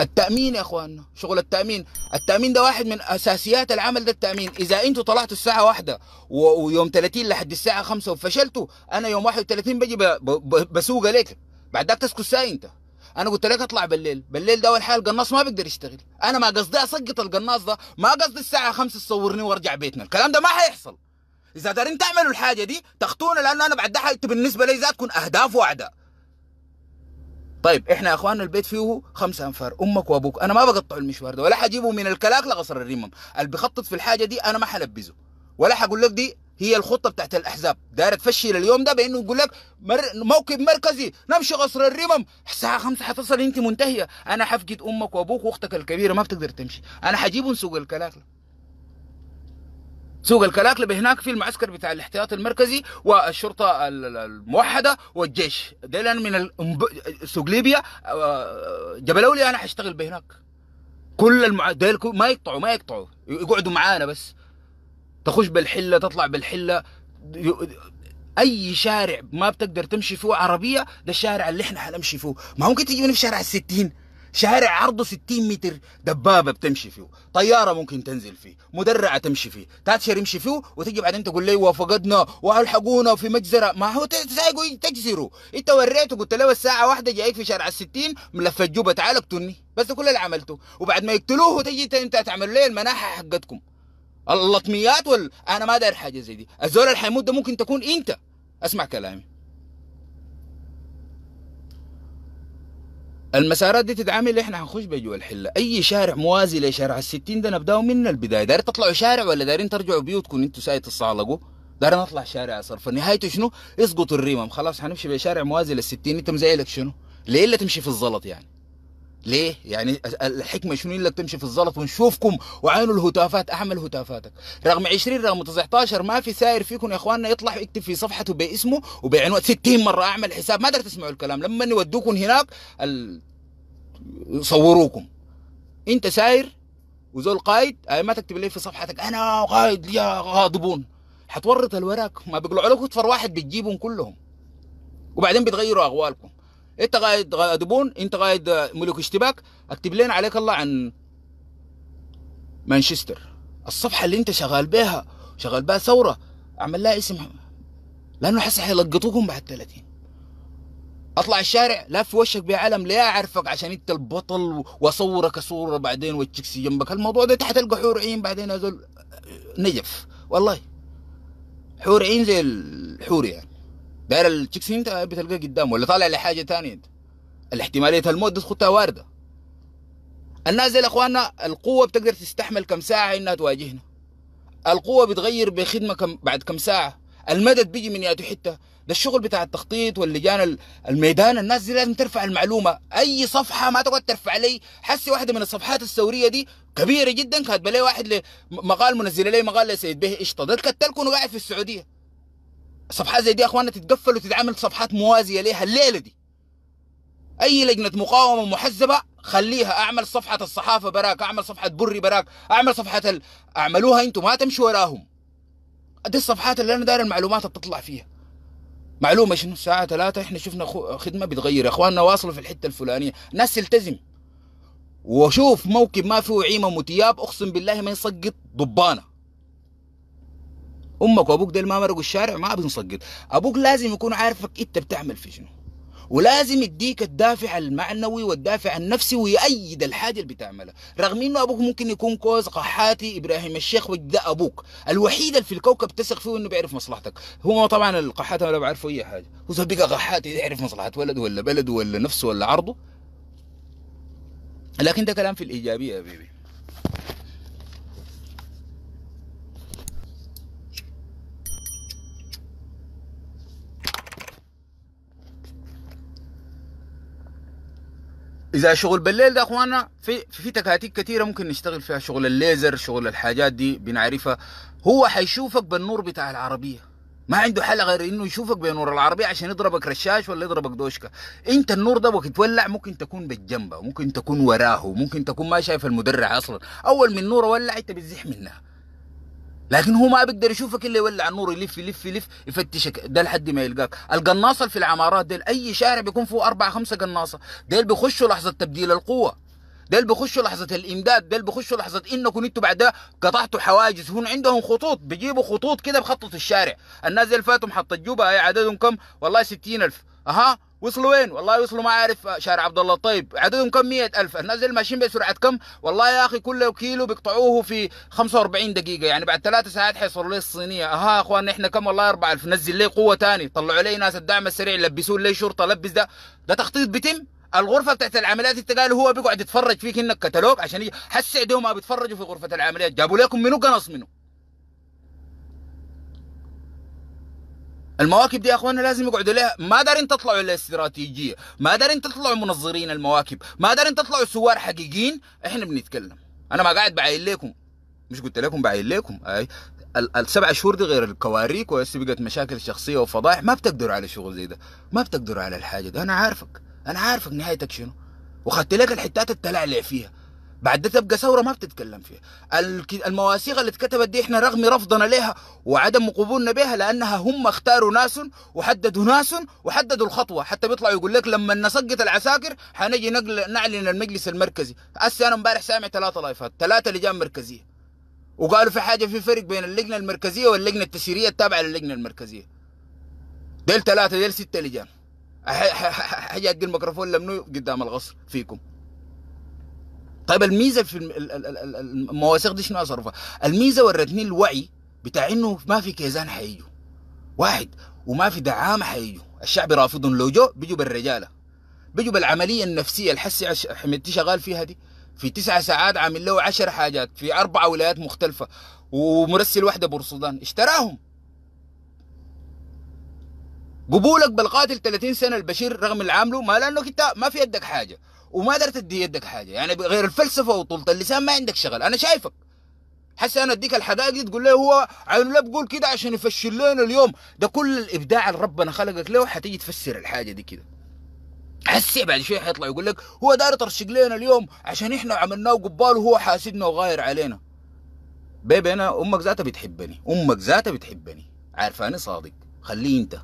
التامين يا اخواننا شغل التامين التامين ده واحد من اساسيات العمل ده التامين اذا انتوا طلعتوا الساعه واحدة ويوم 30 لحد الساعه 5 وفشلتوا انا يوم 31 بجي بسوق عليك بعد ذاك تسكت ساي انت انا قلت لك اطلع بالليل بالليل ده اول حاجه القناص ما بيقدر يشتغل انا ما قصدي اسقط القناص ده ما قصدي الساعه 5 تصورني وارجع بيتنا الكلام ده ما حيحصل اذا دارين تعملوا الحاجه دي تخطونا لانه انا بعد ده بالنسبه لي ذاتكم اهداف واعداء طيب احنا يا اخواننا البيت فيه خمسة انفار امك وابوك انا ما بقطع المشوار ده ولا حجيبه من الكلاك لغصر الرمم اللي بيخطط في الحاجه دي انا ما حلبزه ولا حقول لك دي هي الخطه بتاعت الاحزاب دايره تفشل اليوم ده بانه يقول لك مر... موكب مركزي نمشي قصر الرمم الساعه 5 حتصل انت منتهيه انا حفقد امك وابوك واختك الكبيره ما بتقدر تمشي انا حجيبهم سوق الكلاكله سوق الكلاكلة هناك في المعسكر بتاع الاحتياط المركزي والشرطة الموحدة والجيش انا من الانب... سوق ليبيا آه، جبل أولي أنا حاشتغل بهناك كل المع... ديل ما يقطعوا ما يقطعوا يقعدوا معانا بس تخش بالحله تطلع بالحله اي شارع ما بتقدر تمشي فيه عربيه ده الشارع اللي احنا حنمشي فيه ما ممكن تجيني في شارع الستين شارع عرضه 60 متر دبابه بتمشي فيه طياره ممكن تنزل فيه مدرعه تمشي فيه تاتشر يمشي فيه وتجي بعدين تقول لي وفقدنا والحقونا في مجزره ما هو تسايقه تجزره انت وريته قلت له الساعه واحدة جايك في شارع الستين ملف الجوبه تعال اقتلني بس كل اللي عملته وبعد ما يقتلوه تجي انت تعمل لي المناحه حقتكم اللطميات ولا انا ما داير حاجه زي دي الزول اللي حيموت ده ممكن تكون انت اسمع كلامي المسارات دي اللي احنا هنخش بجوا الحله اي شارع موازي لشارع الستين ده نبداو من البدايه دارين تطلعوا شارع ولا دارين ترجعوا بيوتكم انتوا ساي تصالقوا دارين نطلع شارع صرف نهايته شنو اسقطوا الريمم خلاص حنمشي بشارع موازي للستين انت مزعلك شنو ليه اللي تمشي في الزلط يعني ليه يعني الحكمه شنو انك تمشي في الزلط ونشوفكم وعينوا الهتافات اعمل هتافاتك رغم 20 رغم 19 ما في ساير فيكم يا اخواننا يطلع يكتب في صفحته باسمه وبعنوان 60 مره اعمل حساب ما قدرت تسمعوا الكلام لما يودوكم هناك ال... صوروكم انت ساير وزول قايد اي آه، ما تكتب ليه في صفحتك انا قايد يا غاضبون حتورط الوراك ما بيقلعوا لكم اطفر واحد بتجيبهم كلهم وبعدين بتغيروا اغوالكم انت قاعد دبون انت قاعد ملوك اشتباك اكتب لنا عليك الله عن مانشستر الصفحه اللي انت شغال بها شغال بها ثوره اعمل لها اسم لانه حس حيلقطوكم بعد 30 اطلع الشارع لا في وشك بعلم لا اعرفك عشان انت البطل واصورك صوره بعدين وتشكسي جنبك الموضوع ده تحت حور عين بعدين هذول نجف والله حور عين زي الحور يعني داير التشيكس انت بتلقاه قدام ولا طالع لحاجه ثانيه انت الاحتماليه الموت دي تخطها وارده الناس يا اخواننا القوه بتقدر تستحمل كم ساعه انها تواجهنا القوه بتغير بخدمه كم بعد كم ساعه المدد بيجي من ياتو حته ده الشغل بتاع التخطيط واللجان الميدان الناس دي لازم ترفع المعلومه اي صفحه ما تقعد ترفع لي حسي واحده من الصفحات الثوريه دي كبيره جدا كاتبه لي واحد مقال منزله لي مقال لسيد به قشطه ده كتلكم وقاعد في السعوديه صفحات زي دي يا اخوانا تتقفل وتتعمل صفحات موازيه ليها الليله دي اي لجنه مقاومه محزبه خليها اعمل صفحه الصحافه براك اعمل صفحه بري براك اعمل صفحه ال... اعملوها انتم ما تمشوا وراهم دي الصفحات اللي انا داير المعلومات بتطلع فيها معلومه شنو الساعه ثلاثة احنا شفنا خدمه بتغير اخواننا واصلوا في الحته الفلانيه ناس تلتزم وشوف موكب ما فيه عيمه متياب اقسم بالله ما يسقط ضبانه امك وابوك ديل ما مرقوا الشارع ما بنسقط ابوك لازم يكون عارفك انت بتعمل في شنو ولازم يديك الدافع المعنوي والدافع النفسي ويأيد الحاجة اللي بتعملها رغم انه ابوك ممكن يكون كوز قحاتي ابراهيم الشيخ وده ابوك الوحيد اللي في الكوكب تثق فيه انه بيعرف مصلحتك هو طبعا القحات ولا بعرفه اي حاجة هو صدق قحاتي يعرف مصلحة ولده ولا بلده ولا نفسه ولا عرضه لكن ده كلام في الإيجابية يا بيبي اذا شغل بالليل ده اخوانا في في تكاتيك كثيره ممكن نشتغل فيها شغل الليزر شغل الحاجات دي بنعرفها هو حيشوفك بالنور بتاع العربيه ما عنده حل غير انه يشوفك بنور العربيه عشان يضربك رشاش ولا يضربك دوشكه انت النور ده وقت تولع ممكن تكون بالجنبه ممكن تكون وراه ممكن تكون ما شايف المدرع اصلا اول من النور ولع انت بتزح منها لكن هو ما بيقدر يشوفك الا يولع النور يلف يلف يلف يفتشك ده لحد ما يلقاك القناصه في العمارات ديل اي شارع بيكون فيه اربع خمسه قناصه ديل بيخشوا لحظه تبديل القوه ديل بيخشوا لحظه الامداد ديل بيخشوا لحظه انكم انتوا بعدها قطعتوا حواجز هون عندهم خطوط بيجيبوا خطوط كده بخطط الشارع الناس اللي فاتوا محطه جوبا عددهم كم والله 60000 اها وصلوا وين والله وصلوا ما عارف آه، شارع عبد الله الطيب عددهم كم مية ألف الناس ماشيين بسرعة كم والله يا أخي كل كيلو بيقطعوه في 45 دقيقة يعني بعد ثلاثة ساعات حيصلوا لي الصينية يا أخوان إحنا كم والله 4000 نزل لي قوة ثاني، طلعوا لي ناس الدعم السريع لبسوا لي شرطة لبس ده ده تخطيط بيتم الغرفة بتاعت العمليات أنت قال هو بيقعد يتفرج فيك انك كتالوج عشان يجي حس ما بيتفرجوا في غرفة العمليات جابوا لكم منو قنص منه المواكب دي يا اخوانا لازم يقعدوا لها ما دارين تطلعوا الا استراتيجيه ما دارين تطلعوا منظرين المواكب ما دارين تطلعوا سوار حقيقيين احنا بنتكلم انا ما قاعد بعاين لكم مش قلت لكم بعيل لكم اي السبع شهور دي غير الكواريك وهسه بقت مشاكل شخصيه وفضائح ما بتقدروا على شغل زي ده ما بتقدروا على الحاجه دي انا عارفك انا عارفك نهايتك شنو وخدت لك الحتات التلعلع فيها بعد ده تبقى ثوره ما بتتكلم فيها المواثيق اللي اتكتبت دي احنا رغم رفضنا لها وعدم قبولنا بها لانها هم اختاروا ناس وحددوا ناس وحددوا الخطوه حتى بيطلعوا يقول لك لما نسقط العساكر حنجي نقل نعلن المجلس المركزي اسي انا امبارح سامع ثلاثه لايفات ثلاثه لجان مركزيه وقالوا في حاجه في فرق بين اللجنه المركزيه واللجنه التسييريه التابعه للجنه المركزيه ديل ثلاثه ديل سته لجان حاجه الميكروفون لمنو قدام القصر فيكم طيب الميزه في المواثيق دي شنو اصرفها الميزه ورتني الوعي بتاع انه ما في كيزان حييجوا واحد وما في دعامه حييجوا الشعب رافضهم لو جو بيجوا بالرجاله بيجوا بالعمليه النفسيه الحسي حميدتي شغال فيها دي في تسع ساعات عامل له عشر حاجات في اربع ولايات مختلفه ومرسل واحده بورسودان اشتراهم قبولك بالقاتل 30 سنه البشير رغم اللي عامله ما لانه انت ما في يدك حاجه وما قدرت ادي يدك حاجه يعني غير الفلسفه وطولة اللسان ما عندك شغل انا شايفك حس انا اديك الحقائق دي تقول لي هو عين لا بقول كده عشان يفشل لنا اليوم ده كل الابداع اللي ربنا خلقك له حتيجي تفسر الحاجه دي كده حسي بعد شوي حيطلع يقول لك هو داير ترشق لنا اليوم عشان احنا عملناه قبال وهو حاسدنا وغاير علينا بيبي انا امك ذاتها بتحبني امك ذاتها بتحبني عارفاني صادق خليه انت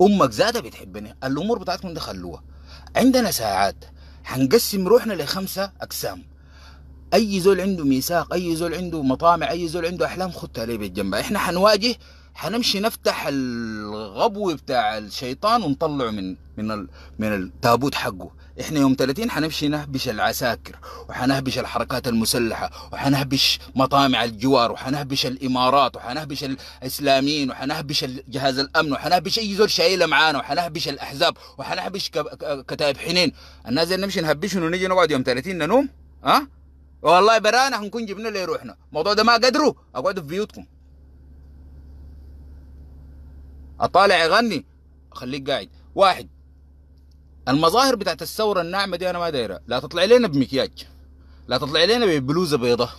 امك ذاتها بتحبني الامور بتاعتكم دي خلوها عندنا ساعات حنقسم روحنا لخمسة أقسام أي زول عنده ميثاق أي زول عنده مطامع أي زول عنده أحلام خدتها بيت بالجنب إحنا حنواجه حنمشي نفتح الغبو بتاع الشيطان ونطلعه من من من التابوت حقه احنا يوم 30 حنمشي نهبش العساكر وحنهبش الحركات المسلحة وحنهبش مطامع الجوار وحنهبش الامارات وحنهبش الاسلاميين وحنهبش جهاز الامن وحنهبش اي زول شايله معانا وحنهبش الاحزاب وحنهبش كتائب حنين الناس اللي نمشي نهبشهم ونجي نقعد يوم 30 ننوم ها أه؟ والله برانا حنكون جبنا اللي روحنا الموضوع ده ما قدروا اقعدوا في بيوتكم اطالع يغني خليك قاعد واحد المظاهر بتاعت الثوره الناعمه دي انا ما دايره لا تطلع لنا بمكياج لا تطلع لنا ببلوزه بيضاء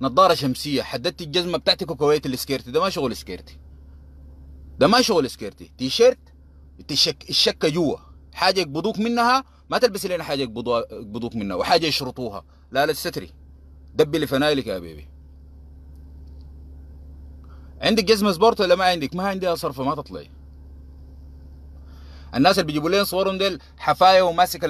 نظاره شمسيه حددت الجزمه بتاعتك وكويت السكيرتي ده ما شغل سكيرتي ده ما شغل سكيرتي تيشيرت الشك الشكه جوا حاجه يقبضوك منها ما تلبس لنا حاجه يقبضوك منها وحاجه يشرطوها لا لا ستري دبي لفنايلك يا بيبي عندك جزمه سبورت ولا ما عندك ما عندي صرفه ما تطلعي الناس اللي بيجيبوا لهم صورهم ديل حفايا وماسك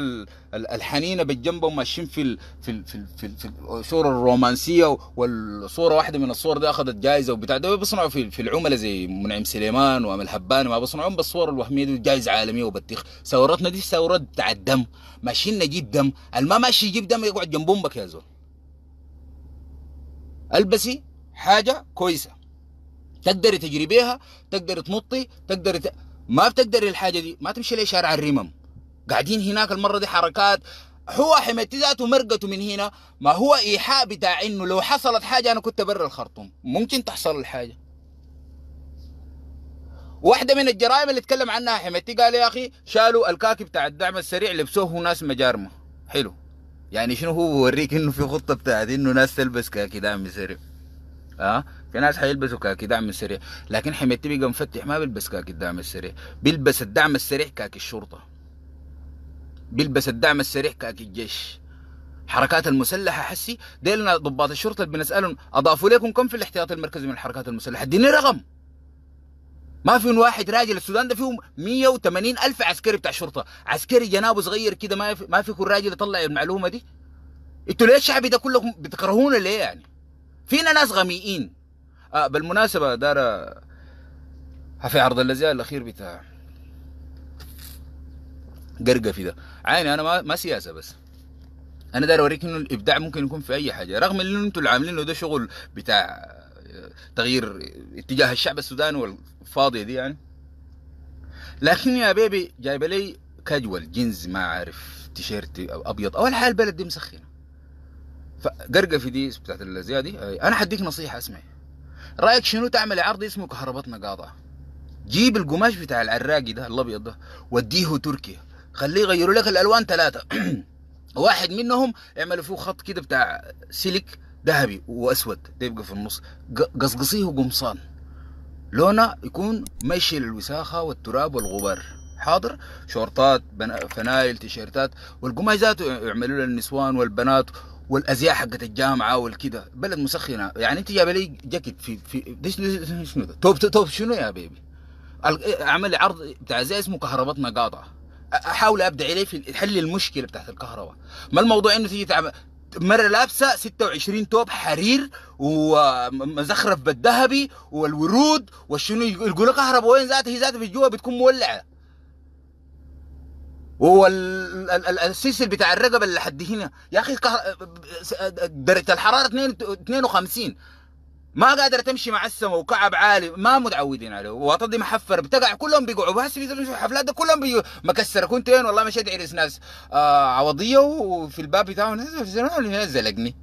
الحنينه بالجنب وماشيين في في في في, في الصوره الرومانسيه والصوره واحده من الصور دي اخذت جائزه وبتاع ده بيصنعوا في, في العملاء زي منعم سليمان وامل حباني ما بيصنعوا بالصور الوهميه دي جائزه عالميه وبتيخ ثورتنا دي ثوره بتاع الدم ماشيين نجيب دم الما ماشي يجيب دم يقعد جنب امك يا زول البسي حاجه كويسه تقدري تجري بيها تقدري تنطي تقدري ما بتقدر الحاجه دي ما تمشي لي شارع الرمم قاعدين هناك المره دي حركات هو حميتي ذاته مرقته من هنا ما هو ايحاء بتاع انه لو حصلت حاجه انا كنت برا الخرطوم ممكن تحصل الحاجه واحدة من الجرائم اللي اتكلم عنها حميتي قال يا اخي شالوا الكاكي بتاع الدعم السريع لبسوه ناس مجارمه حلو يعني شنو هو بوريك انه في خطه بتاعت انه ناس تلبس كاكي دعم سريع ها أه؟ في ناس حيلبسوا كاكي دعم سريع لكن حميتي تبقى مفتح ما بيلبس كاكي الدعم السريع بيلبس الدعم السريع كاكي الشرطه بيلبس الدعم السريع كاكي الجيش حركات المسلحه حسي ديلنا ضباط الشرطه اللي بنسالهم اضافوا لكم كم في الاحتياط المركزي من الحركات المسلحه اديني رقم ما في واحد راجل السودان ده فيهم 180 الف عسكري بتاع شرطه عسكري جنابه صغير كده ما في ما فيكم راجل يطلع المعلومه دي انتوا ليه الشعب ده كلكم بتكرهونا ليه يعني فينا ناس غميئين آه بالمناسبة دار في عرض الازياء الاخير بتاع قرقفي ده عيني انا ما, ما سياسة بس انا دار اوريك انه الابداع ممكن يكون في اي حاجه رغم ان انتوا اللي عاملينه ده شغل بتاع آه، تغيير اتجاه الشعب السوداني والفاضيه دي يعني لكن يا بيبي جايبه لي كاجوال جينز ما عارف تيشيرت ابيض اول حال البلد دي مسخنه فقرقفي دي بتاعت الازياء دي انا حديك نصيحه اسمعي رايك شنو تعمل عرض اسمه كهرباء قاطعه جيب القماش بتاع العراقي ده الابيض ده وديه تركيا خليه يغيروا لك الالوان ثلاثه واحد منهم يعملوا فيه خط كده بتاع سلك ذهبي واسود ده يبقى في النص قصقصيه قمصان لونه يكون ماشي للوساخه والتراب والغبار حاضر شورتات فنايل تيشيرتات والقماش ذاته يعملوا للنسوان والبنات والازياء حقت الجامعه والكذا بلد مسخنه يعني انت جايبه لي جاكيت في في شنو توب توب شنو يا بيبي إيه، اعمل لي عرض بتاع زي اسمه كهرباء قاطعه احاول ابدا عليه في حل المشكله بتاعت الكهرباء ما الموضوع انه تيجي تعمل مره لابسه 26 توب حرير ومزخرف بالذهبي والورود والشنو يقول لك كهرباء وين ذاتها هي ذاتها في جوا بتكون مولعه وهو السيس بتاع الرقبه اللي حد هنا يا اخي درجه الحراره 52 ما قادر تمشي مع السماء وكعب عالي ما متعودين عليه وطدي محفر بتقع كلهم بيقعوا بس في الحفلات ده كلهم بيقعوا مكسر كنت وين والله مشيت عرس ناس آه عوضيه وفي الباب بتاعه نزل زلقني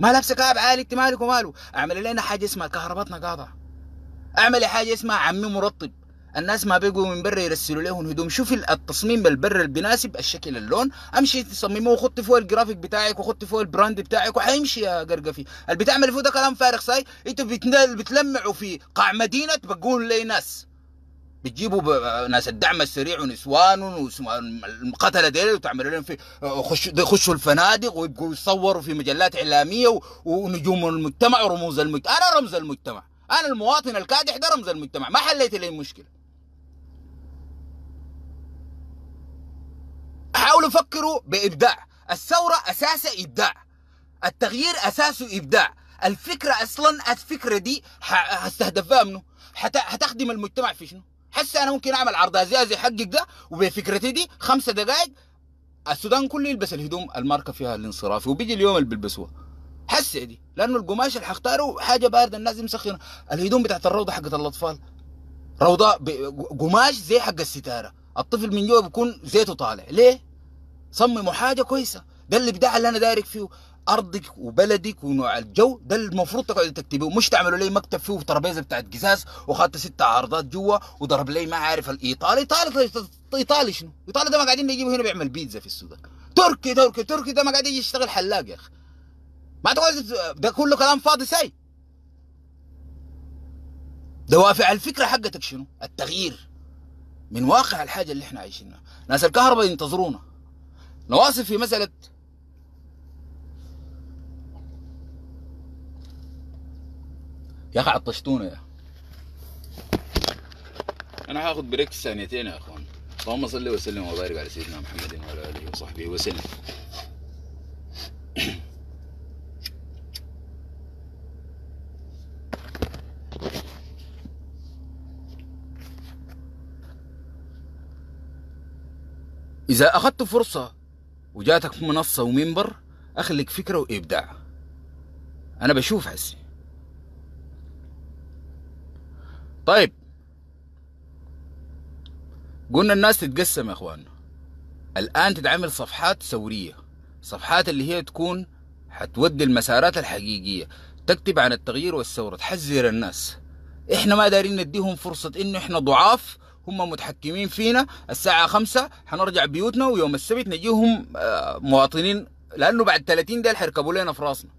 ما لابسه كعب عالي انت مالك وماله اعمل لنا حاجه اسمها كهربتنا قاطعه اعمل حاجه اسمها عمي مرطب الناس ما بيجوا من برا يرسلوا لهم هدوم شوف التصميم بالبر بيناسب الشكل اللون امشي تصممه وخط فوق الجرافيك بتاعك وخط فوق البراند بتاعك وحيمشي يا قرقفي اللي بتعمل فوق ده كلام فارغ صاي انتوا بتلمعوا في قاع مدينه بقول لي ناس بتجيبوا ناس الدعم السريع ونسوان والمقاتله ديل وتعملوا لهم في يخشوا الفنادق ويبقوا يصوروا في مجلات اعلاميه ونجوم المجتمع ورموز المجتمع انا رمز المجتمع انا المواطن الكادح ده رمز المجتمع ما حليت لي مشكله حاولوا فكروا بإبداع الثورة أساسها إبداع التغيير أساسه إبداع الفكرة أصلا الفكرة دي هستهدفها منه هتخدم المجتمع في شنو حس أنا ممكن أعمل عرض زي حقك ده وبفكرتي دي خمسة دقائق السودان كله يلبس الهدوم الماركة فيها الانصرافي وبيجي اليوم اللي بيلبسوها حس دي لأنه القماش اللي حختاره حاجة باردة الناس مسخنة الهدوم بتاعت الروضة حقت الأطفال روضة قماش زي حق الستارة الطفل من جوا بيكون زيته طالع ليه صمموا حاجه كويسه ده اللي الابداع اللي انا دايرك فيه ارضك وبلدك ونوع الجو ده المفروض تقعدوا تكتبه مش تعملوا لي مكتب فيه ترابيزه بتاعت قزاز وخدت ست عرضات جوا وضرب لي ما عارف الايطالي ايطالي ايطالي شنو؟ ايطالي ده ما قاعدين نجيبه هنا بيعمل بيتزا في السودان تركي تركي تركي ده ما قاعد يجي يشتغل حلاق يا اخي ما تقعد ده كله كلام فاضي ساي دوافع الفكره حقتك شنو؟ التغيير من واقع الحاجه اللي احنا عايشينها ناس الكهرباء ينتظرونا نواصل في مساله يا اخي عطشتونا يا انا هاخد بريك ثانيتين يا اخوان اللهم صل وسلم وبارك على سيدنا محمد وعلى اله وصحبه وسلم إذا أخذت فرصة وجاتك منصة ومنبر أخلك فكرة وإبداع أنا بشوف حسي طيب قلنا الناس تتقسم يا اخوان الآن تتعمل صفحات ثورية صفحات اللي هي تكون حتودي المسارات الحقيقية تكتب عن التغيير والثورة تحذر الناس احنا ما دارين نديهم فرصة انه احنا ضعاف هم متحكمين فينا الساعة خمسة حنرجع بيوتنا ويوم السبت نجيهم آه، مواطنين لأنه بعد 30 ديل حيركبوا لنا في راسنا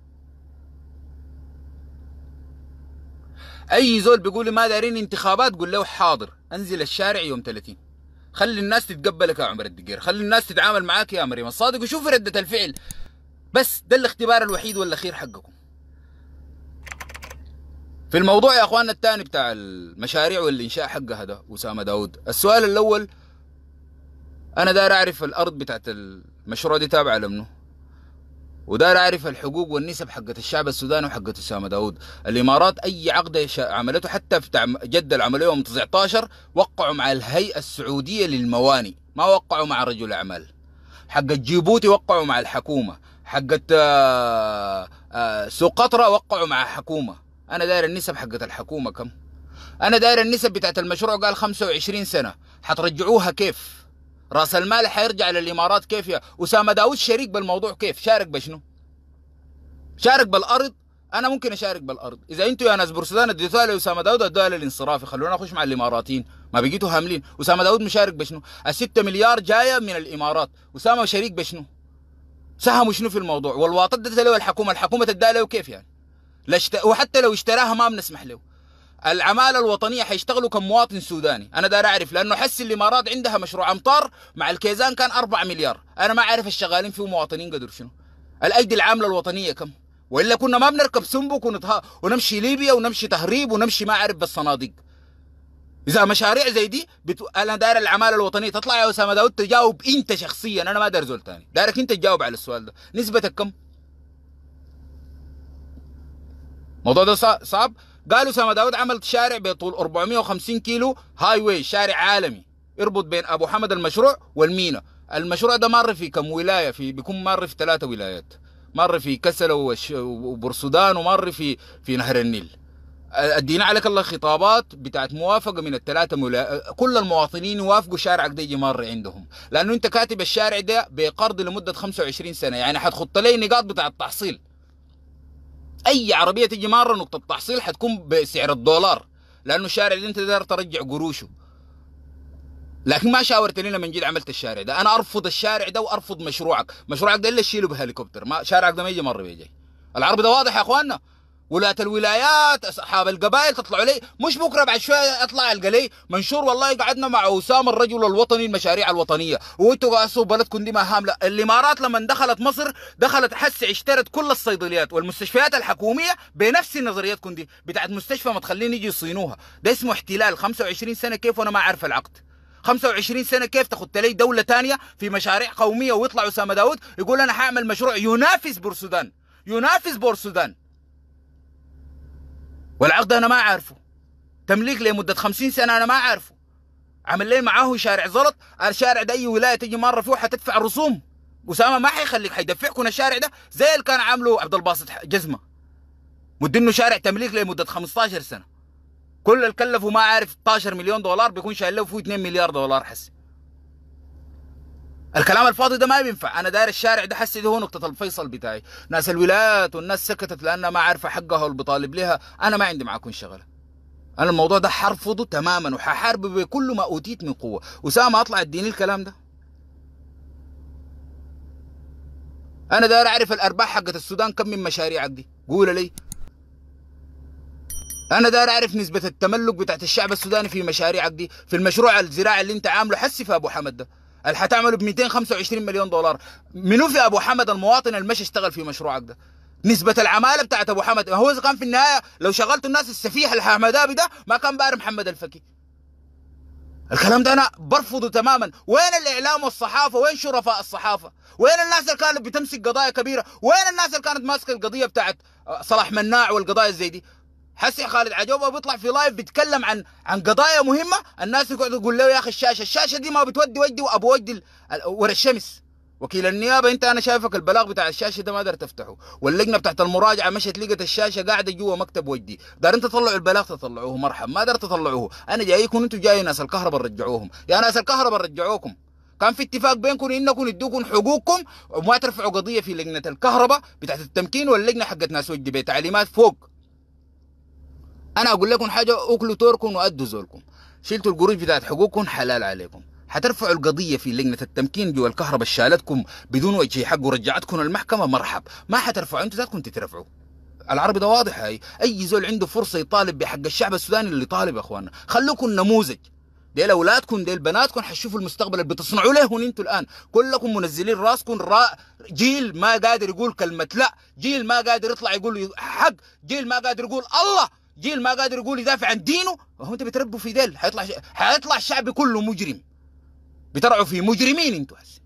أي زول بيقول لي ما دارين انتخابات قول له حاضر أنزل الشارع يوم 30 خلي الناس تتقبلك يا عمر الدقير خلي الناس تتعامل معاك يا مريم الصادق وشوف ردة الفعل بس ده الاختبار الوحيد والأخير حقكم في الموضوع يا اخواننا الثاني بتاع المشاريع والانشاء حقها ده اسامه داود السؤال الاول انا داير اعرف الارض بتاعت المشروع دي تابعه لمنه وداير اعرف الحقوق والنسب حقت الشعب السوداني وحقت اسامه داود الامارات اي عقد عملته حتى بتاع جد العمليه يوم 19 وقعوا مع الهيئه السعوديه للمواني ما وقعوا مع رجل اعمال حق جيبوتي وقعوا مع الحكومه حقت آه، آه، سقطرى وقعوا مع حكومه انا داير النسب حقت الحكومه كم انا داير النسب بتاعت المشروع قال 25 سنه حترجعوها كيف راس المال حيرجع للامارات كيف يا اسامه داوود شريك بالموضوع كيف شارك بشنو شارك بالارض انا ممكن اشارك بالارض اذا انتوا يا ناس برسلان اديتوها لاسامه داوود ادوها للانصرافي خلونا اخش مع الاماراتيين ما بقيتوا هاملين اسامه داوود مشارك بشنو ال مليار جايه من الامارات اسامه شريك بشنو سهموا شنو في الموضوع والواطد ده الحكومه الحكومه تدالها كيف يعني لشت... وحتى لو اشتراها ما بنسمح له العماله الوطنيه حيشتغلوا كمواطن سوداني انا داير اعرف لانه حس الامارات عندها مشروع امطار مع الكيزان كان 4 مليار انا ما اعرف الشغالين فيه مواطنين قدر شنو الايدي العامله الوطنيه كم والا كنا ما بنركب سنبك ونتها... ونمشي ليبيا ونمشي تهريب ونمشي ما اعرف بالصناديق اذا مشاريع زي دي بت... انا داير العماله الوطنيه تطلع يا اسامه داود تجاوب انت شخصيا انا ما داير زول ثاني دايرك انت تجاوب على السؤال ده نسبتك كم الموضوع ده صعب قالوا اسامه داود عملت شارع بطول 450 كيلو هاي واي شارع عالمي يربط بين ابو حمد المشروع والمينا المشروع ده مر في كم ولايه في بيكون مر في ثلاثه ولايات مر في كسلة وبرسودان ومر في في نهر النيل ادينا عليك الله خطابات بتاعت موافقه من الثلاثه ملا... كل المواطنين يوافقوا شارعك ده يجي مر عندهم لانه انت كاتب الشارع ده بقرض لمده 25 سنه يعني حتخط لي نقاط بتاع التحصيل اي عربيه تجي مره نقطه تحصيل حتكون بسعر الدولار لانه الشارع ده انت تقدر ترجع قروشه لكن ما شاورت لنا من جد عملت الشارع ده انا ارفض الشارع ده وارفض مشروعك مشروعك ده الا تشيله بهليكوبتر ما شارعك ده ما يجي مره بيجي العربي ده واضح يا اخواننا ولاة الولايات أصحاب القبائل تطلعوا لي مش بكرة بعد شوية أطلع ألقى لي منشور والله قعدنا مع وسام الرجل الوطني المشاريع الوطنية وأنتوا قاسوا بلدكم دي ما هاملة الإمارات لما دخلت مصر دخلت حسي اشترت كل الصيدليات والمستشفيات الحكومية بنفس نظريتكم دي بتاعت مستشفى ما تخليني يجي يصينوها ده اسمه احتلال 25 سنة كيف وأنا ما عارف العقد 25 سنه كيف تاخد لي دوله ثانيه في مشاريع قوميه ويطلع اسامه داود يقول انا حاعمل مشروع ينافس بورسودان ينافس بورسودان والعقد انا ما عارفه تمليك لمده 50 سنه انا ما عارفه عامل لي معاه شارع زلط الشارع ده اي ولايه تيجي مره فيه حتدفع رسوم اسامه ما حيخليك حيدفعكم الشارع ده زي اللي كان عامله عبد الباسط جزمه مدينه شارع تمليك لمده 15 سنه كل اللي كلفه ما عارف 12 مليون دولار بيكون شايل له فيه 2 مليار دولار حسي الكلام الفاضي ده ما بينفع انا داير الشارع ده حسي ده هو نقطه الفيصل بتاعي ناس الولايات والناس سكتت لانها ما عارفه حقها والبطالب لها انا ما عندي معاكم شغله انا الموضوع ده حرفضه تماما وححارب بكل ما اوتيت من قوه وسام اطلع اديني الكلام ده انا داير اعرف الارباح حقت السودان كم من مشاريعك دي قول لي انا داير اعرف نسبه التملك بتاعت الشعب السوداني في مشاريعك دي في المشروع الزراعي اللي انت عامله حسي في ابو حمد ده اللي حتعمله ب 225 مليون دولار منو في ابو حمد المواطن اللي مش اشتغل في مشروعك ده نسبة العمالة بتاعت ابو حمد هو اذا كان في النهاية لو شغلتوا الناس السفيحة الحمدابي ده ما كان بار محمد الفكي الكلام ده انا برفضه تماما وين الاعلام والصحافه وين شرفاء الصحافه وين الناس اللي كانت بتمسك قضايا كبيره وين الناس اللي كانت ماسكه القضيه بتاعت آه، صلاح مناع والقضايا زي دي حسي خالد عجوبه بيطلع في لايف بيتكلم عن عن قضايا مهمه الناس يقعدوا يقول له يا اخي الشاشه الشاشه دي ما بتودي وجدي وابو وجدي ورا الشمس وكيل النيابه انت انا شايفك البلاغ بتاع الشاشه ده ما قدرت تفتحه واللجنه بتاعت المراجعه مشت لقت الشاشه قاعده جوا مكتب وجدي دار انت تطلعوا البلاغ تطلعوه مرحب ما قدرت تطلعوه انا جايكم انتوا جاي ناس الكهرباء رجعوهم يا ناس الكهرباء رجعوكم كان في اتفاق بينكم انكم تدوكم حقوقكم وما ترفعوا قضيه في لجنه الكهرباء بتاعت التمكين واللجنه حقت ناس وجدي بتعليمات فوق انا اقول لكم حاجه اكلوا توركم وادوا زولكم شلتوا القروش بتاعت حقوقكم حلال عليكم حترفعوا القضية في لجنة التمكين جوا الكهرباء شالتكم بدون وجه حق ورجعتكم المحكمة مرحب ما حترفعوا انتوا ذاتكم تترفعوا العربي ده واضح هاي اي زول عنده فرصة يطالب بحق الشعب السوداني اللي طالب يا اخوانا خلوكم نموذج ديل اولادكم ديل بناتكم حتشوفوا المستقبل اللي بتصنعوا لهن انتوا الان كلكم منزلين راسكم را جيل ما قادر يقول كلمه لا جيل ما قادر يطلع يقول حق جيل ما قادر يقول الله جيل ما قادر يقول يدافع عن دينه هو انت بتربوا في ديل حيطلع حيطلع الشعب كله مجرم بترعوا في مجرمين انتوا هسه